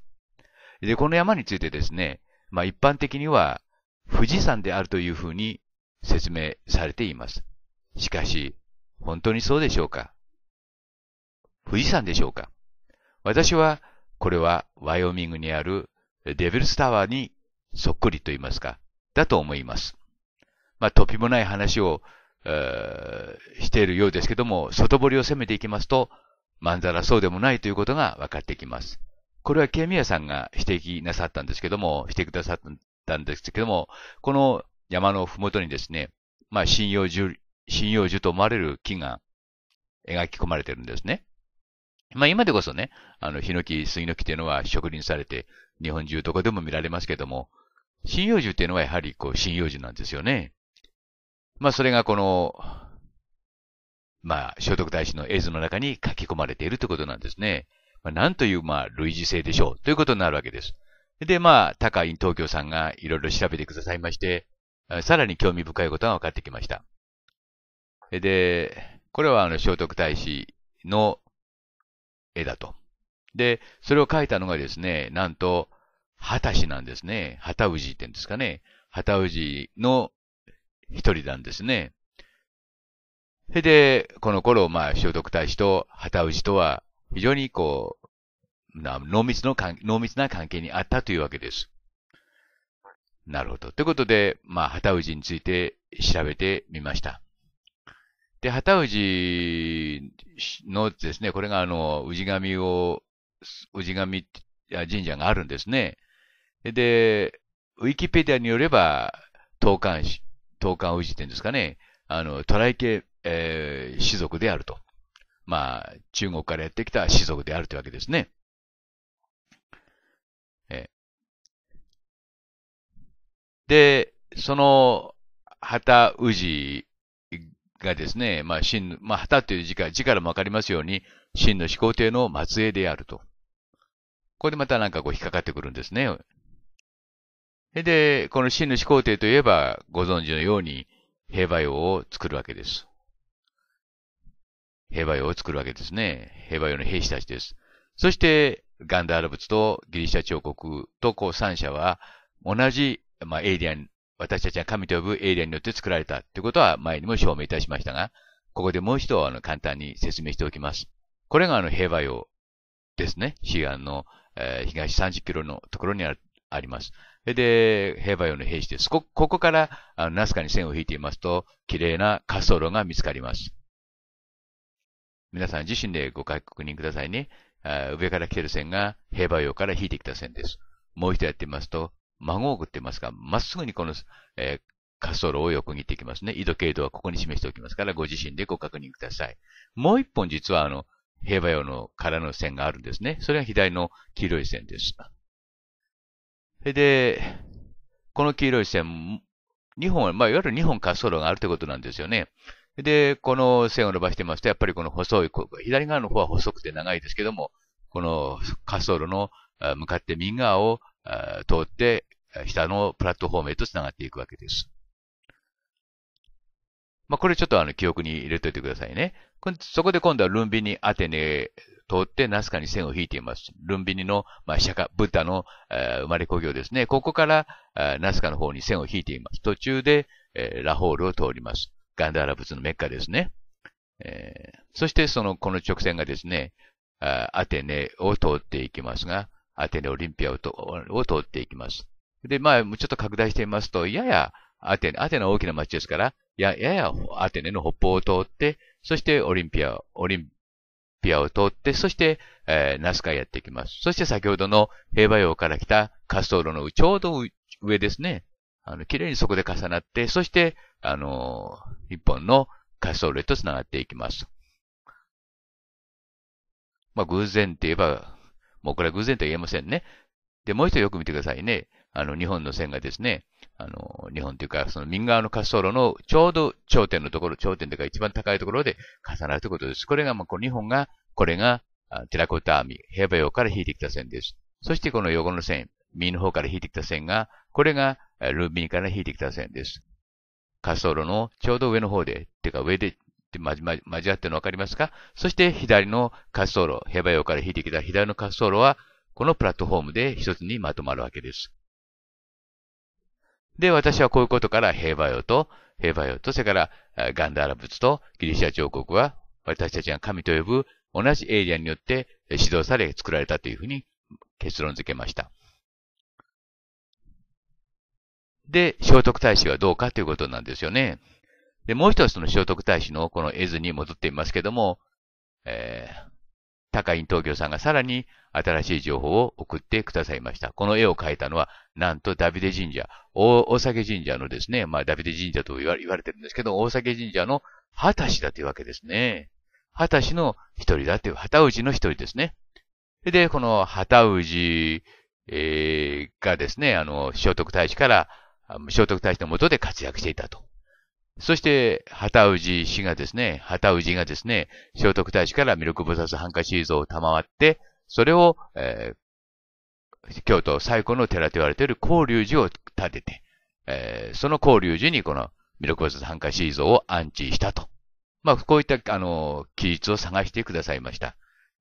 で、この山についてですね、まあ、一般的には富士山であるというふうに説明されています。しかし、本当にそうでしょうか富士山でしょうか私は、これはワイオミングにあるデビルスタワーにそっくりと言いますか、だと思います。まあ、とぴもない話を、えー、しているようですけども、外堀を攻めていきますと、まんざらそうでもないということが分かってきます。これはケミヤさんが指摘なさったんですけども、してくださったんですけども、この山のふもとにですね、まあ、針葉樹、針葉樹と思われる木が描き込まれてるんですね。まあ今でこそね、あの、ヒノキ、杉の木っていうのは植林されて、日本中どこでも見られますけども、針葉樹っていうのはやはりこう、針葉樹なんですよね。まあそれがこの、まあ、聖徳太子の絵図の中に書き込まれているということなんですね。まあ、なんという、まあ、類似性でしょうということになるわけです。で、まあ、高井東京さんがいろいろ調べてくださいまして、さらに興味深いことが分かってきました。で、これはあの聖徳太子の絵だと。で、それを描いたのがですね、なんと、たしなんですね。う氏って言うんですかね。う氏の一人なんですね。それで、この頃、まあ、聖徳太子とう氏とは、非常にこう、な濃密の濃密な関係にあったというわけです。なるほど。ということで、まあ、う氏について調べてみました。で、旗氏のですね、これがあの、氏神を、氏神神社があるんですね。で、ウィキペディアによれば、東漢氏、東漢氏っていうんですかね、あの、渡来系、えー、士族であると。まあ、中国からやってきた士族であるというわけですね。えで、その、旗氏がですね、まあ、真、まあ、旗という字か、字からもわかりますように、真の始皇帝の末裔であると。これでまたなんかこう引っかかってくるんですね。で、この真の始皇帝といえば、ご存知のように、平和用を作るわけです。平和用を作るわけですね。平和用の兵士たちです。そして、ガンダーラ仏とギリシャ彫刻とこう三者は、同じ、まあ、エイリアン私たちは神と呼ぶエイリアによって作られたということは前にも証明いたしましたが、ここでもう一度あの簡単に説明しておきます。これがあの平和用ですね。西ンの、えー、東30キロのところにああります。で、平和用の兵士です。こ、ここからあのナスカに線を引いていますと、綺麗な滑走路が見つかります。皆さん自身でご確認くださいね。上から来てる線が平和用から引いてきた線です。もう一度やってみますと、マゴーグって言いますが、まっすぐにこの、えー、滑走路を横切っていきますね。緯度、経度はここに示しておきますから、ご自身でご確認ください。もう一本実はあの、平和用の空の線があるんですね。それは左の黄色い線です。で、この黄色い線、2本、まあ、いわゆる2本滑走路があるということなんですよね。で、この線を伸ばしてますと、やっぱりこの細い、左側の方は細くて長いですけども、この滑走路の向かって右側を通って下のプラットフォームへと繋がっていくわけです。まあ、これちょっとあの記憶に入れておいてくださいね。そこで今度はルンビニ、アテネ通ってナスカに線を引いています。ルンビニの、まあ、釈迦、ブッダの、えー、生まれ故郷ですね。ここから、えー、ナスカの方に線を引いています。途中で、えー、ラホールを通ります。ガンダーラ仏のメッカですね。えー、そしてその、この直線がですね、あアテネを通っていきますが、アテネオリンピアをを通っていきます。で、まあ、ちょっと拡大してみますと、ややアテネ、アテネは大きな街ですから、やややアテネの北方を通って、そしてオリンピア、オリンピアを通って、そして、えー、ナスカへやっていきます。そして先ほどの平和洋から来た滑走路のちょうど上ですね。あの、綺麗にそこで重なって、そして、あのー、一本の滑走路へと繋がっていきます。まあ、偶然って言えばもうこれは偶然とは言えませんね。で、もう一度よく見てくださいね。あの、日本の線がですね、あの、日本というか、その右側の滑走路のちょうど頂点のところ、頂点というか一番高いところで重なるということです。これが、まあ、この日本が、これが、テラコッタ網、平和洋から引いてきた線です。そしてこの横の線、右の方から引いてきた線が、これがルービーから引いてきた線です。滑走路のちょうど上の方で、てか上で、って交わってるの分かりますかそして左の滑走路、平和用から引いてきた左の滑走路は、このプラットフォームで一つにまとまるわけです。で、私はこういうことから、平和用と、平和用と、それから、ガンダーラ仏とギリシャ彫刻は、私たちが神と呼ぶ同じエイリアンによって指導され作られたというふうに結論付けました。で、聖徳太子はどうかということなんですよね。で、もう一つの聖徳太子のこの絵図に戻っていますけども、えー、高井東京さんがさらに新しい情報を送ってくださいました。この絵を描いたのは、なんとダビデ神社、大酒神社のですね、まあダビデ神社と言われてるんですけど、大酒神社の十歳だというわけですね。十歳の一人だという、畑氏の一人ですね。で、この畑氏、えー、がですね、あの、聖徳太子から、聖徳太子のもとで活躍していたと。そして、旗氏氏がですね、旗氏がですね、聖徳太子から魅力菩薩ハンカシー像を賜って、それを、えー、京都最古の寺と言われている法隆寺を建てて、えー、その法隆寺にこの魅力菩薩ハンカシー像を安置したと。まあ、こういった、あの、記述を探してくださいました。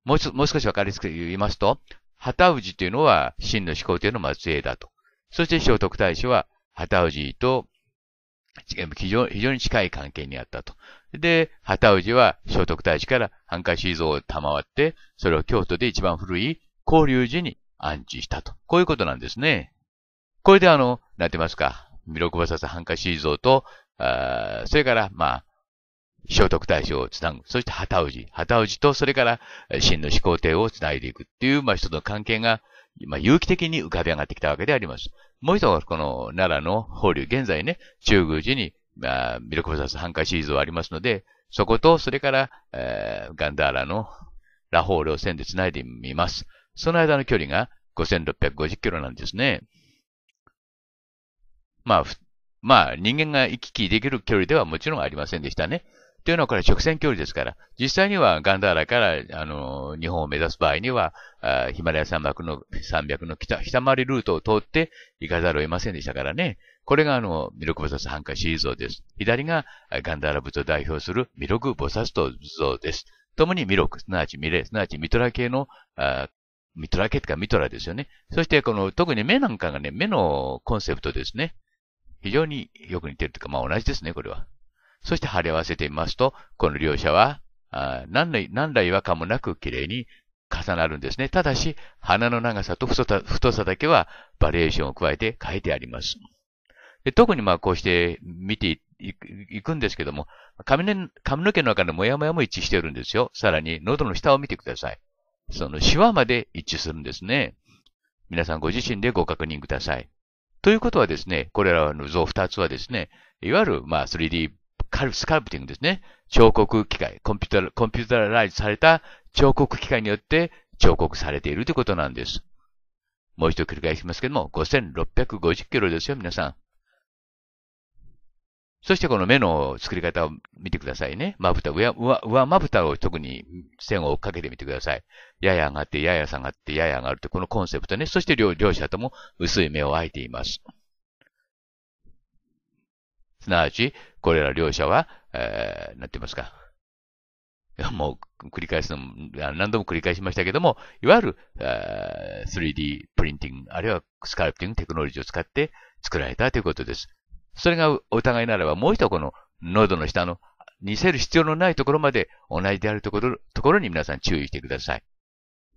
もうもう少しわかりやすく言いますと、旗氏というのは真の始皇帝の末裔だと。そして聖徳太子は旗氏と非常非常に近い関係にあったと。で、旗氏は聖徳太子からハンカシー像を賜って、それを京都で一番古い交流寺に安置したと。こういうことなんですね。これであの、なってますか。弥勒菩薩ハンカシー像と、それから、まあ、聖徳太子をつなぐ。そして旗氏。旗氏と、それから真の始皇帝をつないでいくっていう、まあ、人の関係が、まあ、有機的に浮かび上がってきたわけであります。もう一度、この奈良の法隆、現在ね、中宮寺に、まあ、弥勒菩薩半壊シリーズはありますので、そこと、それから、えー、ガンダーラのラホールを線で繋いでみます。その間の距離が5650キロなんですね。まあ、まあ、人間が行き来できる距離ではもちろんありませんでしたね。とていうのはこれ直線距離ですから、実際にはガンダーラから、あの日本を目指す場合には、ヒマラヤ山脈の、山脈の北、北回りルートを通って行かざるを得ませんでしたからね。これがあの、弥勒菩薩繁華シリーズ像です。左がガンダーラ仏を代表するミクボ菩薩と像です。共にミロク、すなわちミレ、すなわちミトラ系の、あミトラ系とかミトラですよね。そしてこの、特に目なんかがね、目のコンセプトですね。非常によく似てるというか、まあ同じですね、これは。そして貼り合わせてみますと、この両者は、何ら何ら違和感もなく綺麗に重なるんですね。ただし、鼻の長さと太さだけはバリエーションを加えて書いてあります。で特にまあこうして見ていくんですけども髪の、髪の毛の中のモヤモヤも一致してるんですよ。さらに喉の下を見てください。そのシワまで一致するんですね。皆さんご自身でご確認ください。ということはですね、これらの像2つはですね、いわゆる 3D カルスカルプティングですね。彫刻機械、コンピュータ、コンピュータライズされた彫刻機械によって彫刻されているということなんです。もう一度繰り返しますけども、5650キロですよ、皆さん。そしてこの目の作り方を見てくださいね。まぶた、上、上、上まぶたを特に線を追っかけてみてください。やや上がって、やや下がって、やや上がるって、このコンセプトね。そして両、両者とも薄い目を開いています。すなわち、これら両者は、えー、なってますか。もう繰り返すのも、何度も繰り返しましたけども、いわゆる、えー、3D プリンティング、あるいはスカルプティングテクノロジーを使って作られたということです。それがお互いならば、もう一度この喉の下の似せる必要のないところまで同じであるところ、ところに皆さん注意してください。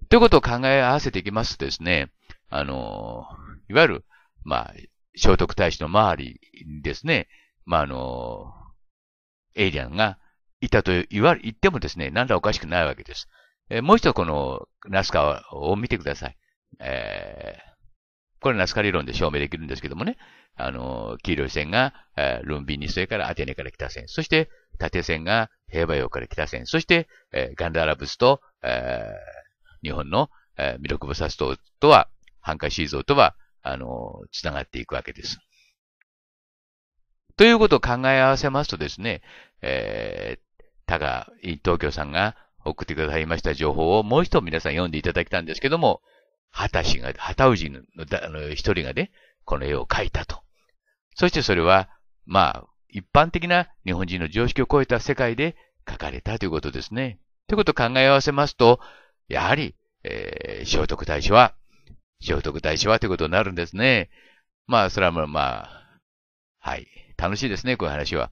ということを考え合わせていきますとですね、あの、いわゆる、まあ、聖徳太子の周りですね、まあ、あの、エイリアンがいたと言われ、言ってもですね、なんらおかしくないわけです。えー、もう一度このナスカを見てください。えー、これナスカ理論で証明できるんですけどもね、あの、黄色い線が、えー、ルンビニスからアテネから来た線、そして縦線が平和洋から来た線、そして、えー、ガンダーラブスと、えー、日本の、えー、ミロクボサス島とは、ハンカシーゾーとは、あの、つながっていくわけです。ということを考え合わせますとですね、えー、たが、東京さんが送ってくださいました情報をもう一度皆さん読んでいただきたんですけども、たしが、は氏のあの一人がね、この絵を描いたと。そしてそれは、まあ、一般的な日本人の常識を超えた世界で書かれたということですね。ということを考え合わせますと、やはり、えー、聖徳太子は、聖徳太子はということになるんですね。まあ、それはまあ、はい。楽しいですね、こういう話は。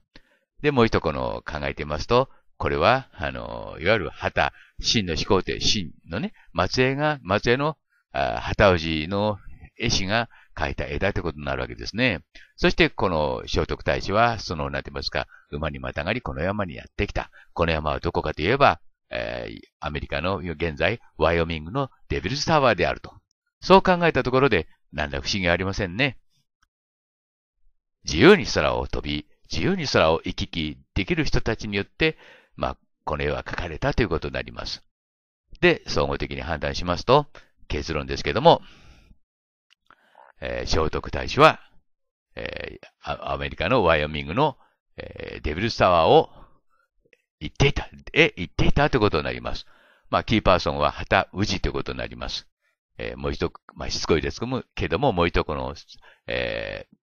で、もう一個の考えてみますと、これは、あの、いわゆる旗、真の始皇帝、真のね、末裔が、末裔の、あ旗氏の絵師が描いた絵だってことになるわけですね。そして、この聖徳太子は、その、なんて言いますか、馬にまたがり、この山にやってきた。この山はどこかといえば、えー、アメリカの現在、ワイオミングのデビルズタワーであると。そう考えたところで、なんだ不思議ありませんね。自由に空を飛び、自由に空を行き来できる人たちによって、まあ、この絵は描かれたということになります。で、総合的に判断しますと、結論ですけども、えー、聖徳太子は、えー、アメリカのワイオミングの、えー、デビルスタワーを行っていた、え、行っていたということになります。まあ、キーパーソンは旗氏ということになります。えー、もう一、まあ、しつこいですけども、もう一個の、えー、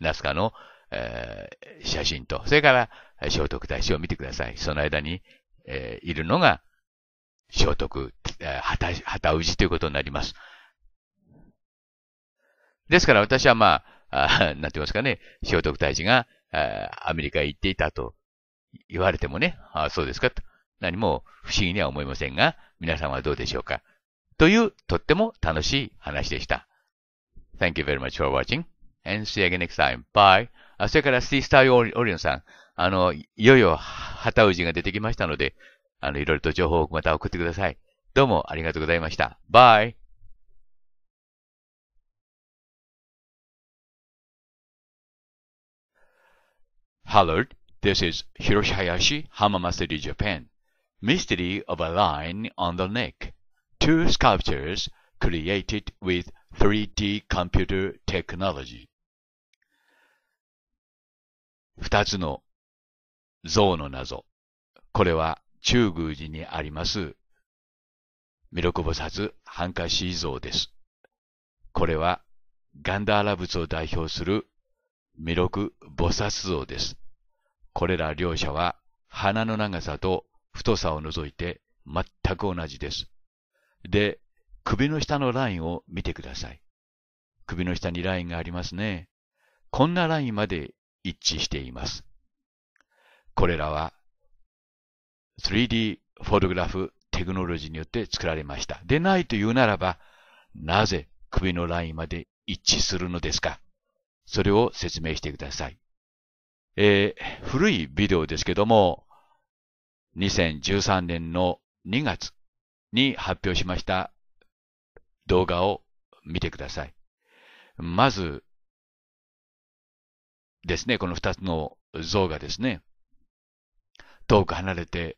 ナスカの、えー、写真と、それから聖徳太子を見てください。その間に、えー、いるのが聖徳、旗、旗氏ということになります。ですから私はまあ、あなんて言いますかね、聖徳太子がアメリカへ行っていたと言われてもね、ああ、そうですかと。何も不思議には思いませんが、皆さんはどうでしょうか。という、とっても楽しい話でした。Thank you very much for watching. and see you again next time. Bye. あ、それから、シスターオリオンさん。あの、いよいよ、旗じが出てきましたので、あの、いろいろと情報をまた送ってください。どうもありがとうございました。Bye! Hello, this is Hiroshi Hayashi, Hama m a City, Japan. Mystery of a Line on the Neck. Two sculptures created with 3D computer technology. 二つの像の謎。これは中宮寺にあります、弥勒菩薩半シー像です。これはガンダーラ仏を代表する弥勒菩薩像です。これら両者は鼻の長さと太さを除いて全く同じです。で、首の下のラインを見てください。首の下にラインがありますね。こんなラインまで一致しています。これらは 3D フォトグラフテクノロジーによって作られました。でないというならば、なぜ首のラインまで一致するのですかそれを説明してください。えー、古いビデオですけども、2013年の2月に発表しました動画を見てください。まず、ですね、この二つの像がですね、遠く離れて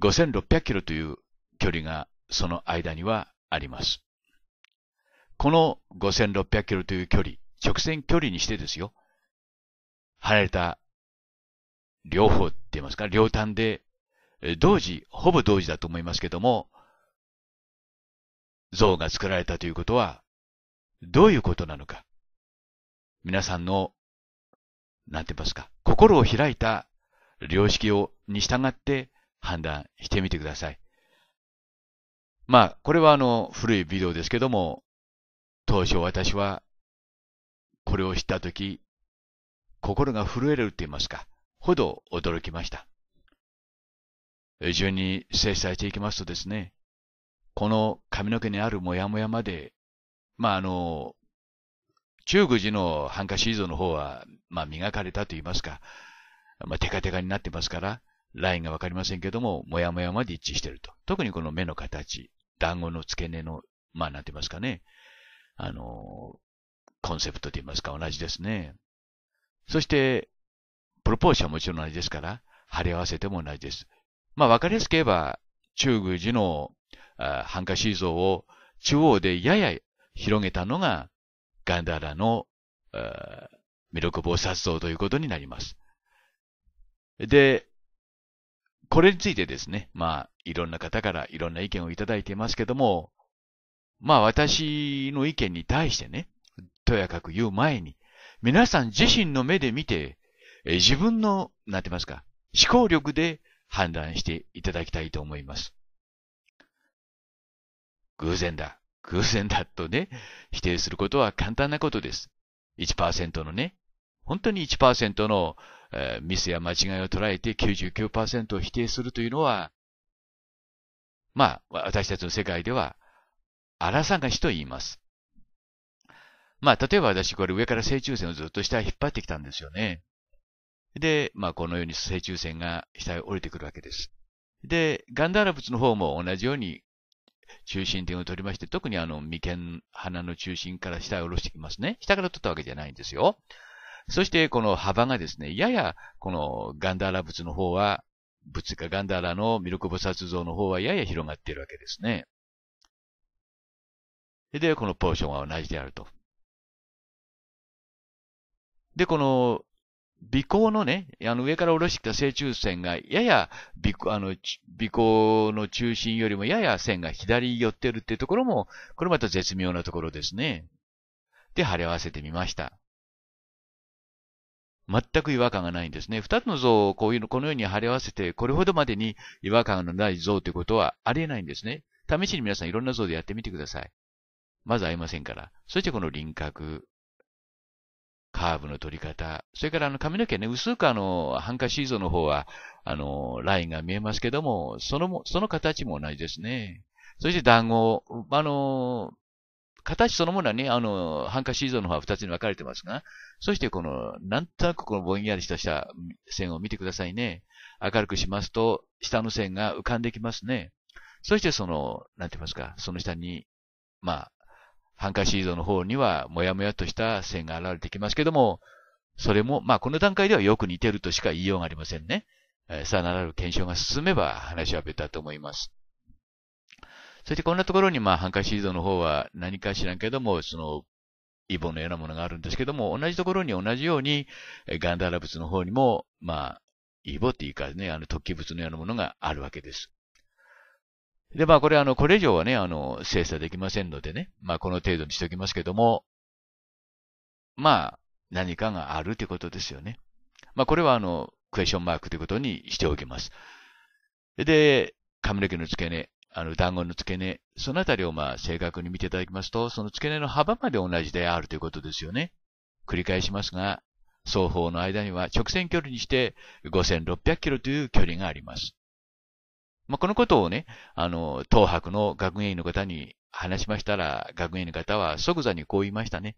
5600キロという距離がその間にはあります。この5600キロという距離、直線距離にしてですよ、離れた両方って言いますか、両端で、同時、ほぼ同時だと思いますけども、像が作られたということは、どういうことなのか。皆さんのなんて言いますか、心を開いた良識を、に従って判断してみてください。まあ、これはあの、古いビデオですけども、当初私は、これを知ったとき、心が震えるって言いますか、ほど驚きました。順に精査していきますとですね、この髪の毛にあるモヤモヤまで、まああの、中宮寺のハンカシー像の方は、まあ、磨かれたと言いますか、まあ、テカテカになってますから、ラインがわかりませんけども、もやもやまで一致してると。特にこの目の形、団子の付け根の、まあ、なんて言いますかね、あの、コンセプトと言いますか、同じですね。そして、プロポーションはもちろん同じですから、貼り合わせても同じです。まあ、わかりやすく言えば、中宮寺のハンカシー像を中央でやや広げたのが、ガンダーラの、魅力防殺動ということになります。で、これについてですね、まあ、いろんな方からいろんな意見をいただいていますけども、まあ私の意見に対してね、とやかく言う前に、皆さん自身の目で見て、え自分の、なんて言いますか、思考力で判断していただきたいと思います。偶然だ。偶然だとね、否定することは簡単なことです。1%のね、本当に1%の、えー、ミスや間違いを捉えて99%を否定するというのは、まあ、私たちの世界では、荒探しと言います。まあ、例えば私、これ上から正中線をずっと下へ引っ張ってきたんですよね。で、まあ、このように正中線が下へ降りてくるわけです。で、ガンダーラ仏の方も同じように中心点を取りまして、特にあの、眉間、鼻の中心から下へ下ろしてきますね。下から取ったわけじゃないんですよ。そして、この幅がですね、やや、このガンダーラ仏の方は、仏かガンダーラの魅力菩薩像の方はやや広がっているわけですね。で、このポーションは同じであると。で、この尾行のね、あの上から下ろしてきた正中線が、やや鼻孔あの尾行の中心よりもやや線が左寄ってるっていうところも、これまた絶妙なところですね。で、貼り合わせてみました。全く違和感がないんですね。二つの像をこういうの、このように貼り合わせて、これほどまでに違和感のない像ということはありえないんですね。試しに皆さんいろんな像でやってみてください。まず合いませんから。そしてこの輪郭。ハーブの取り方、それからあの髪の毛ね、薄くあの、ハンカシーゾの方は、あの、ラインが見えますけども、そのも、その形も同じですね。そして団子、あの、形そのものはね、あの、ハンカシーゾの方は2つに分かれてますが、そしてこの、なんとなくこのぼんやりした線を見てくださいね。明るくしますと、下の線が浮かんできますね。そしてその、なんて言いますか、その下に、まあ、ハンカシードの方には、もやもやとした線が現れてきますけども、それも、まあ、この段階ではよく似てるとしか言いようがありませんね。さらなる検証が進めば話は別だと思います。そしてこんなところに、まあ、ハンカシードの方は何か知らんけども、その、イボのようなものがあるんですけども、同じところに同じように、ガンダーラ仏の方にも、まあ、イボっていうかね、あの突起物のようなものがあるわけです。で、まあこれあの、これ以上はね、あの、精査できませんのでね、まあこの程度にしておきますけども、まあ、何かがあるということですよね。まあこれはあの、クエスチョンマークということにしておきます。で、髪の毛の付け根、あの、団子の付け根、そのあたりをまあ正確に見ていただきますと、その付け根の幅まで同じであるということですよね。繰り返しますが、双方の間には直線距離にして5600キロという距離があります。まあ、このことをね、あの、東博の学芸員の方に話しましたら、学芸員の方は即座にこう言いましたね。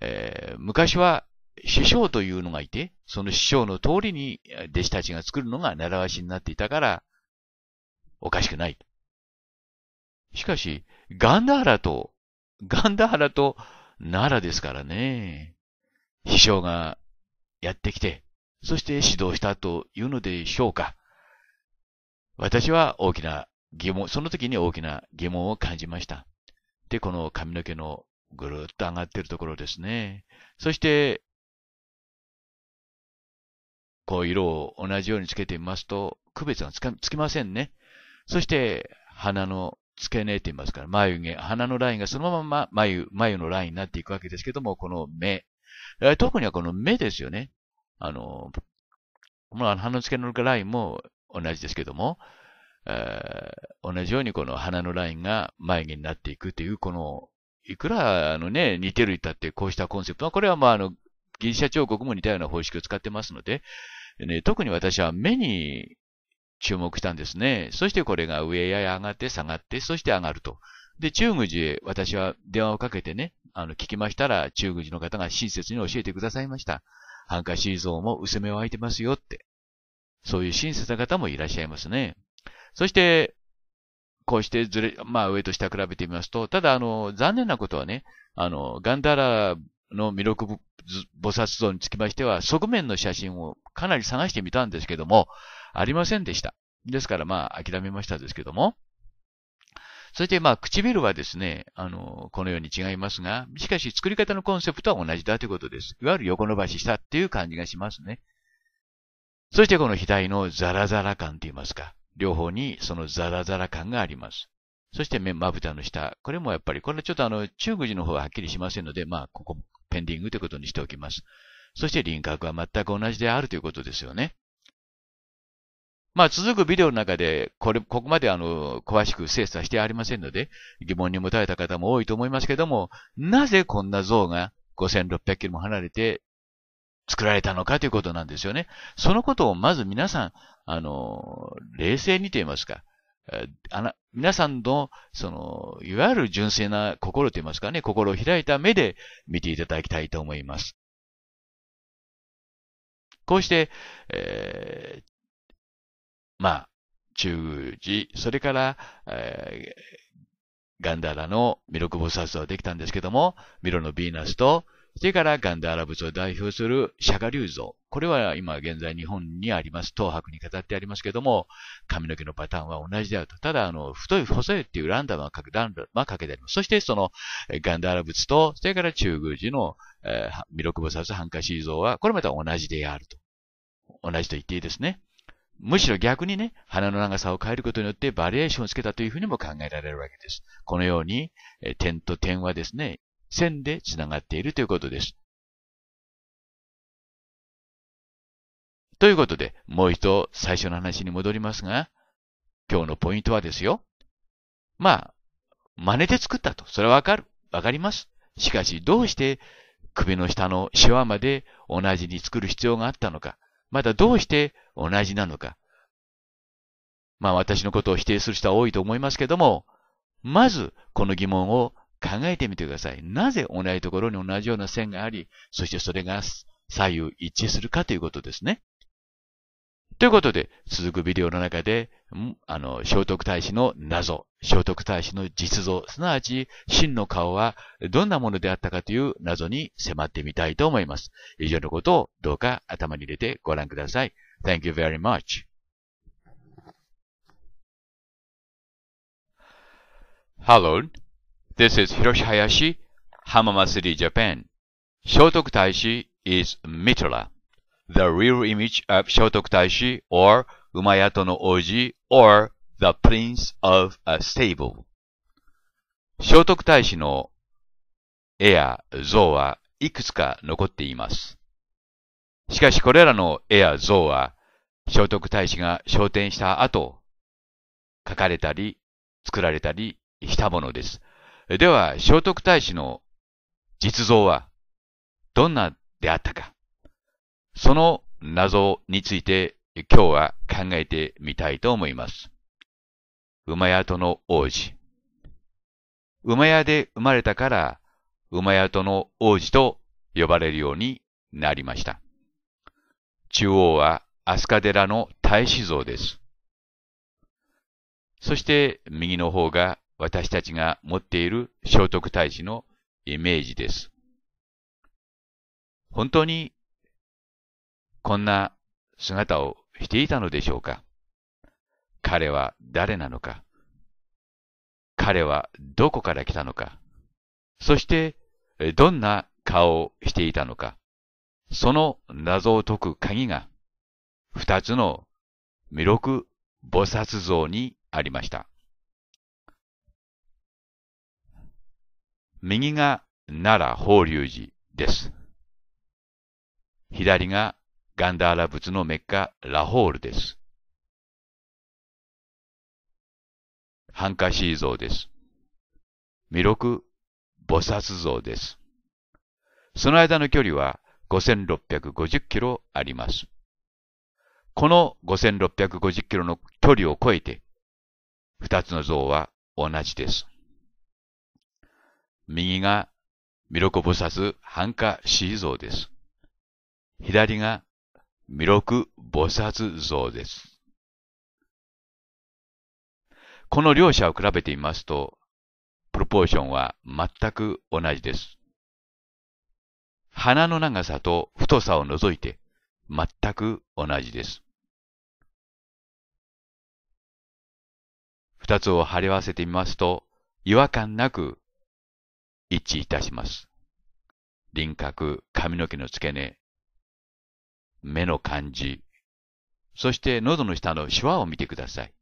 えー、昔は師匠というのがいて、その師匠の通りに弟子たちが作るのが習わしになっていたから、おかしくない。しかし、ガンダーラと、ガンダーラと奈良ですからね。師匠がやってきて、そして指導したというのでしょうか。私は大きな疑問、その時に大きな疑問を感じました。で、この髪の毛のぐるっと上がっているところですね。そして、こう色を同じようにつけてみますと、区別がつかつきませんね。そして、鼻の付け根って言いますから、眉毛、鼻のラインがそのまま眉、眉のラインになっていくわけですけども、この目。特にはこの目ですよね。あの、この鼻の付け根のラインも同じですけども、えー、同じようにこの鼻のラインが眉毛になっていくという、この、いくら、あのね、似てるいたって、こうしたコンセプトは、これはまあ、あの、ギリシャ彫刻も似たような方式を使ってますので、ね、特に私は目に注目したんですね。そしてこれが上やや上がって下がって、そして上がると。で、中宮寺へ私は電話をかけてね、あの、聞きましたら、中宮寺の方が親切に教えてくださいました。ハンカシー像も薄めを開いてますよって。そういう親切な方もいらっしゃいますね。そして、こうしてずれ、まあ上と下比べてみますと、ただあの、残念なことはね、あの、ガンダラの弥勒菩薩像につきましては、側面の写真をかなり探してみたんですけども、ありませんでした。ですからまあ諦めましたですけども。そしてまあ唇はですね、あの、このように違いますが、しかし作り方のコンセプトは同じだということです。いわゆる横伸ばししたっていう感じがしますね。そしてこの額のザラザラ感といいますか、両方にそのザラザラ感があります。そして目、まぶたの下。これもやっぱり、これはちょっとあの、中国人の方ははっきりしませんので、まあ、ここ、ペンディングということにしておきます。そして輪郭は全く同じであるということですよね。まあ、続くビデオの中で、これ、ここまであの、詳しく精査してありませんので、疑問に持たれた方も多いと思いますけども、なぜこんな像が5600キロも離れて作られたのかということなんですよね。そのことをまず皆さん、あの、冷静にと言いますか、あの皆さんの、その、いわゆる純粋な心と言いますかね、心を開いた目で見ていただきたいと思います。こうして、えー、まあ、中宮寺、それから、えー、ガンダーラの弥勒菩薩はできたんですけども、ミロのヴィーナスと、それからガンダーラ仏を代表する釈迦流像。これは今現在日本にあります、東白に飾ってありますけども、髪の毛のパターンは同じであると。ただ、あの、太い、細いっていうランダムはかけはかけてあります。そしてそのガンダーラ仏と、それから中宮寺の、え弥勒菩薩ハンカシー像は、これまた同じであると。同じと言っていいですね。むしろ逆にね、鼻の長さを変えることによってバリエーションをつけたというふうにも考えられるわけです。このように、点と点はですね、線でつながっているということです。ということで、もう一度最初の話に戻りますが、今日のポイントはですよ。まあ、真似で作ったと。それはわかる。わかります。しかし、どうして首の下のシワまで同じに作る必要があったのか。またどうして同じなのか。まあ私のことを否定する人は多いと思いますけども、まずこの疑問を考えてみてください。なぜ同じところに同じような線があり、そしてそれが左右一致するかということですね。ということで、続くビデオの中で、あの、聖徳太子の謎、聖徳太子の実像、すなわち真の顔はどんなものであったかという謎に迫ってみたいと思います。以上のことをどうか頭に入れてご覧ください。Thank you very much. Hello. This is Hiroshi Hayashi, Hamama City, Japan. 聖徳太子 i s h i is Mitra, the real image of 聖徳太子 o r 馬宿の王子 o or the Prince of a Stable. 聖徳太子の絵や像はいくつか残っています。しかしこれらの絵や像は聖徳太子が昇天した後、描かれたり作られたりしたものです。では、聖徳太子の実像はどんなであったか。その謎について今日は考えてみたいと思います。馬宿の王子。馬屋で生まれたから、馬宿の王子と呼ばれるようになりました。中央はアカデ寺の大使像です。そして右の方が私たちが持っている聖徳太子のイメージです。本当にこんな姿をしていたのでしょうか彼は誰なのか彼はどこから来たのかそしてどんな顔をしていたのかその謎を解く鍵が二つの弥勒菩薩像にありました。右が奈良法隆寺です。左がガンダーラ仏のメッカ・ラホールです。ハンカシー像です。弥勒菩薩像です。その間の距離は5650キロあります。この5650キロの距離を超えて、二つの像は同じです。右が弥勒菩薩繁華死像です。左が弥勒菩薩像です。この両者を比べてみますと、プロポーションは全く同じです。鼻の長さと太さを除いて全く同じです。二つを貼り合わせてみますと、違和感なく一致いたします。輪郭、髪の毛の付け根、目の感じ、そして喉の下のシワを見てください。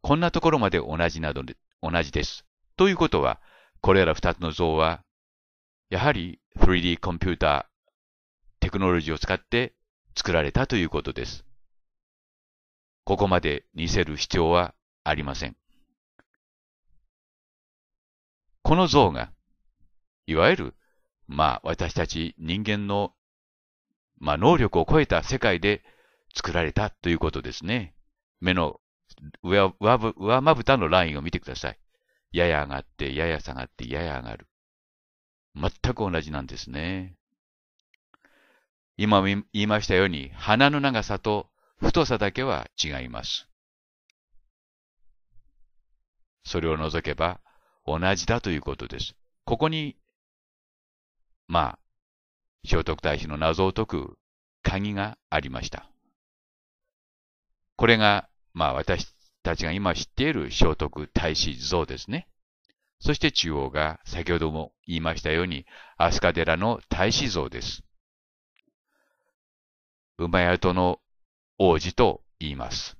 こんなところまで同じなどで、同じです。ということは、これら二つの像は、やはり 3D コンピューター、テクノロジーを使って作られたということです。ここまで似せる必要はありません。この像が、いわゆる、まあ私たち人間の、まあ能力を超えた世界で作られたということですね。目の上上上まぶたのラインを見てください。やや上がって、やや下がって、やや上がる。全く同じなんですね。今言いましたように、鼻の長さと太さだけは違います。それを除けば、同じだということです。ここに、まあ、聖徳太子の謎を解く鍵がありました。これが、まあ私たちが今知っている聖徳太子像ですね。そして中央が先ほども言いましたように、飛鳥寺の太子像です。馬宿の王子と言います。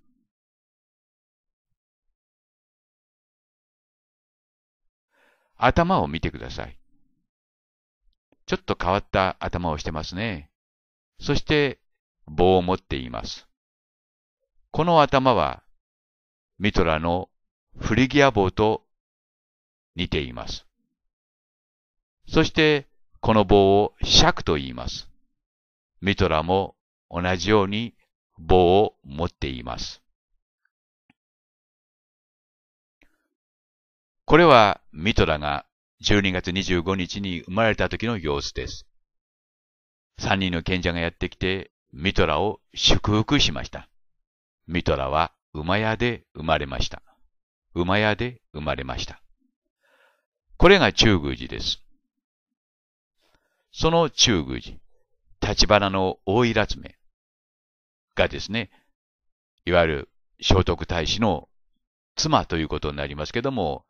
頭を見てください。ちょっと変わった頭をしてますね。そして、棒を持っています。この頭は、ミトラのフリギア棒と似ています。そして、この棒を尺と言います。ミトラも同じように棒を持っています。これはミトラが12月25日に生まれた時の様子です。三人の賢者がやってきてミトラを祝福しました。ミトラは馬屋で生まれました。馬屋で生まれました。これが中宮寺です。その中宮寺、立花の大いらつめがですね、いわゆる聖徳太子の妻ということになりますけども、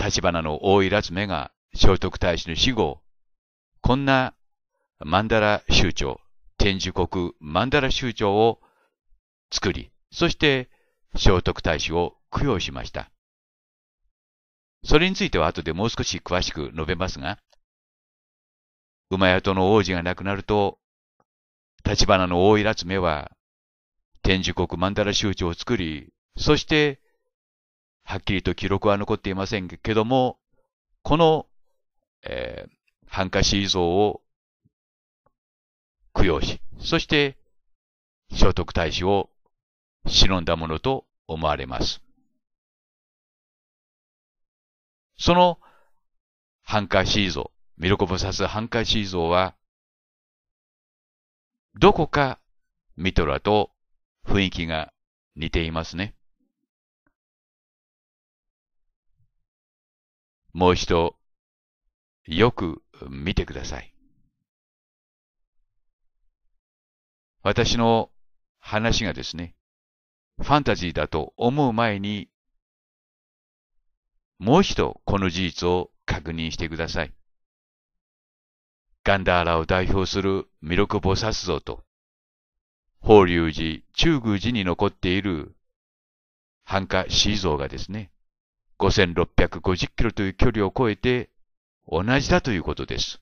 立花の大いらつ目が聖徳太子の死後、こんな曼荼羅州長、天寿国曼荼羅州長を作り、そして聖徳太子を供養しました。それについては後でもう少し詳しく述べますが、馬宿の王子が亡くなると、立花の大いらつ目は、天寿国曼荼羅州長を作り、そしてはっきりと記録は残っていませんけども、この、えー、ハンカシー像を供養し、そして聖徳太子を忍んだものと思われます。そのハンカシー像、ミルコ菩薩ハンカシー像は、どこかミトラと雰囲気が似ていますね。もう一度、よく見てください。私の話がですね、ファンタジーだと思う前に、もう一度この事実を確認してください。ガンダーラを代表する弥勒菩薩像と、法隆寺、中宮寺に残っている繁華死像がですね、5650キロという距離を超えて同じだということです。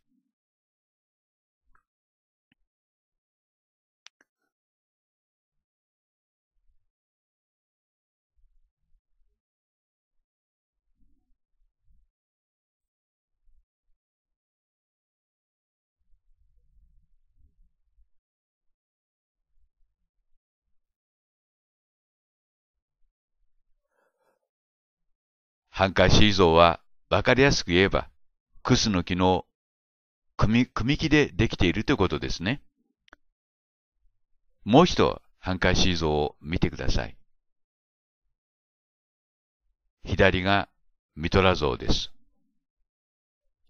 半壊死以上は、わかりやすく言えば、クスの木の組木でできているということですね。もう一度、半壊死像を見てください。左がミトラ像です。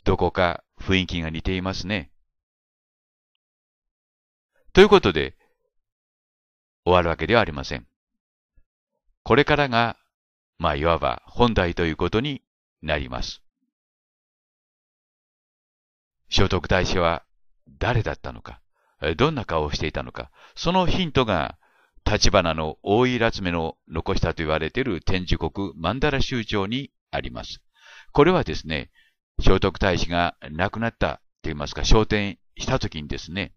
どこか雰囲気が似ていますね。ということで、終わるわけではありません。これからがまあ、いわば本題ということになります。聖徳太子は誰だったのか、どんな顔をしていたのか、そのヒントが、立花の大井集めの残したと言われている天寿国曼荼羅集長にあります。これはですね、聖徳太子が亡くなったと言いますか、昇天した時にですね、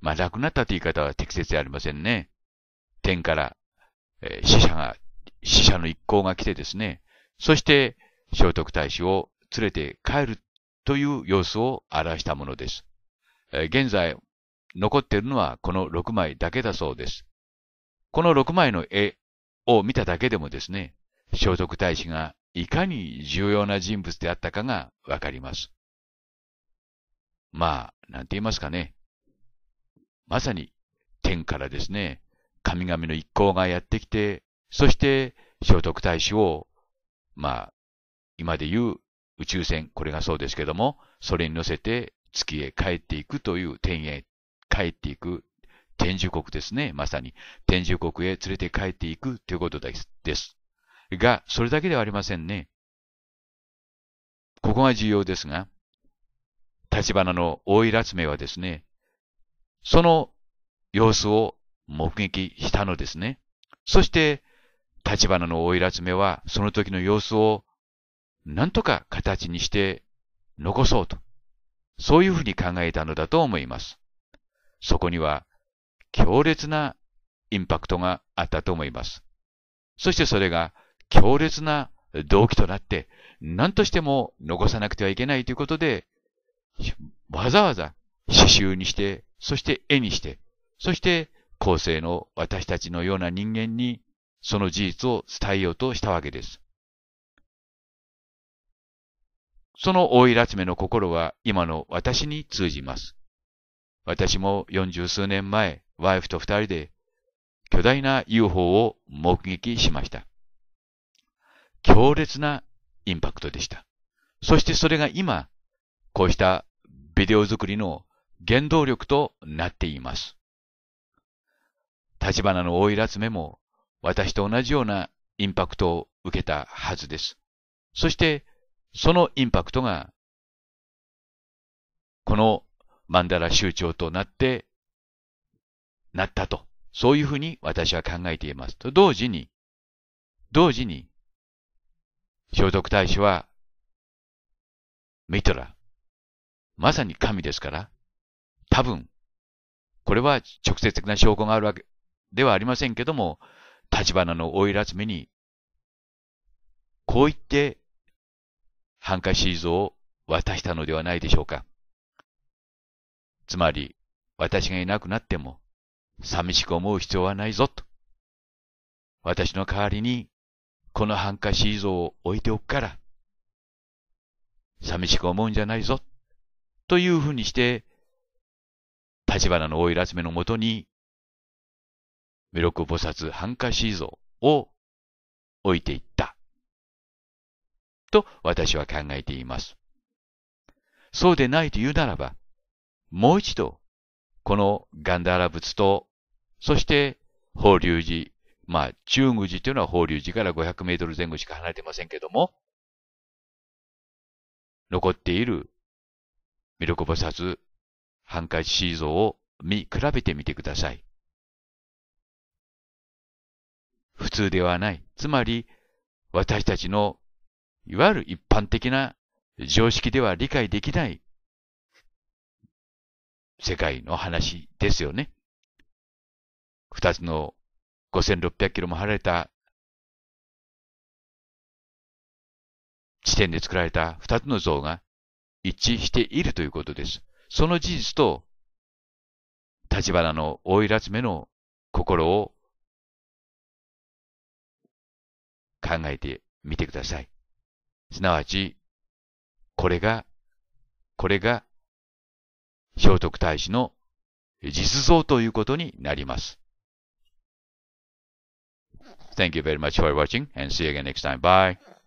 まあ亡くなったという言い方は適切ではありませんね。天から、えー、死者が死者の一行が来てですね、そして聖徳太子を連れて帰るという様子を表したものです。現在、残っているのはこの6枚だけだそうです。この6枚の絵を見ただけでもですね、聖徳太子がいかに重要な人物であったかがわかります。まあ、なんて言いますかね。まさに天からですね、神々の一行がやってきてそして、聖徳太子を、まあ、今で言う宇宙船、これがそうですけども、それに乗せて月へ帰っていくという、天へ帰っていく、天寿国ですね、まさに。天寿国へ連れて帰っていくということです。ですが、それだけではありませんね。ここが重要ですが、立花の大いらつめはですね、その様子を目撃したのですね。そして、立花の花魁めはその時の様子を何とか形にして残そうと、そういうふうに考えたのだと思います。そこには強烈なインパクトがあったと思います。そしてそれが強烈な動機となって、何としても残さなくてはいけないということで、わざわざ刺繍にして、そして絵にして、そして後世の私たちのような人間にその事実を伝えようとしたわけです。その大いらつめの心は今の私に通じます。私も四十数年前、ワイフと二人で巨大な UFO を目撃しました。強烈なインパクトでした。そしてそれが今、こうしたビデオ作りの原動力となっています。立花の大いらつめも私と同じようなインパクトを受けたはずです。そして、そのインパクトが、このマンダラ集長となって、なったと。そういうふうに私は考えています。と同時に、同時に、聖徳太子は、ミトラ、まさに神ですから、多分、これは直接的な証拠があるわけではありませんけども、立花のおいらつめに、こう言って、ハンカシーズを渡したのではないでしょうか。つまり、私がいなくなっても、寂しく思う必要はないぞ、と。私の代わりに、このハンカシーズを置いておくから、寂しく思うんじゃないぞ、というふうにして、立花の大いらつめのもとに弥勒菩薩半華シー像を置いていった。と私は考えています。そうでないと言うならば、もう一度、このガンダーラ仏と、そして法隆寺、まあ中宮寺というのは法隆寺から500メートル前後しか離れてませんけども、残っている弥勒菩薩、ハンカチシー像を見比べてみてください。普通ではない。つまり、私たちの、いわゆる一般的な常識では理解できない世界の話ですよね。二つの5600キロも離れた地点で作られた二つの像が一致しているということです。その事実と、立花の大いらつめの心を考えてみてください。すなわち、これが、これが、聖徳太子の実像ということになります。Thank you very much for watching and see you again next time. Bye.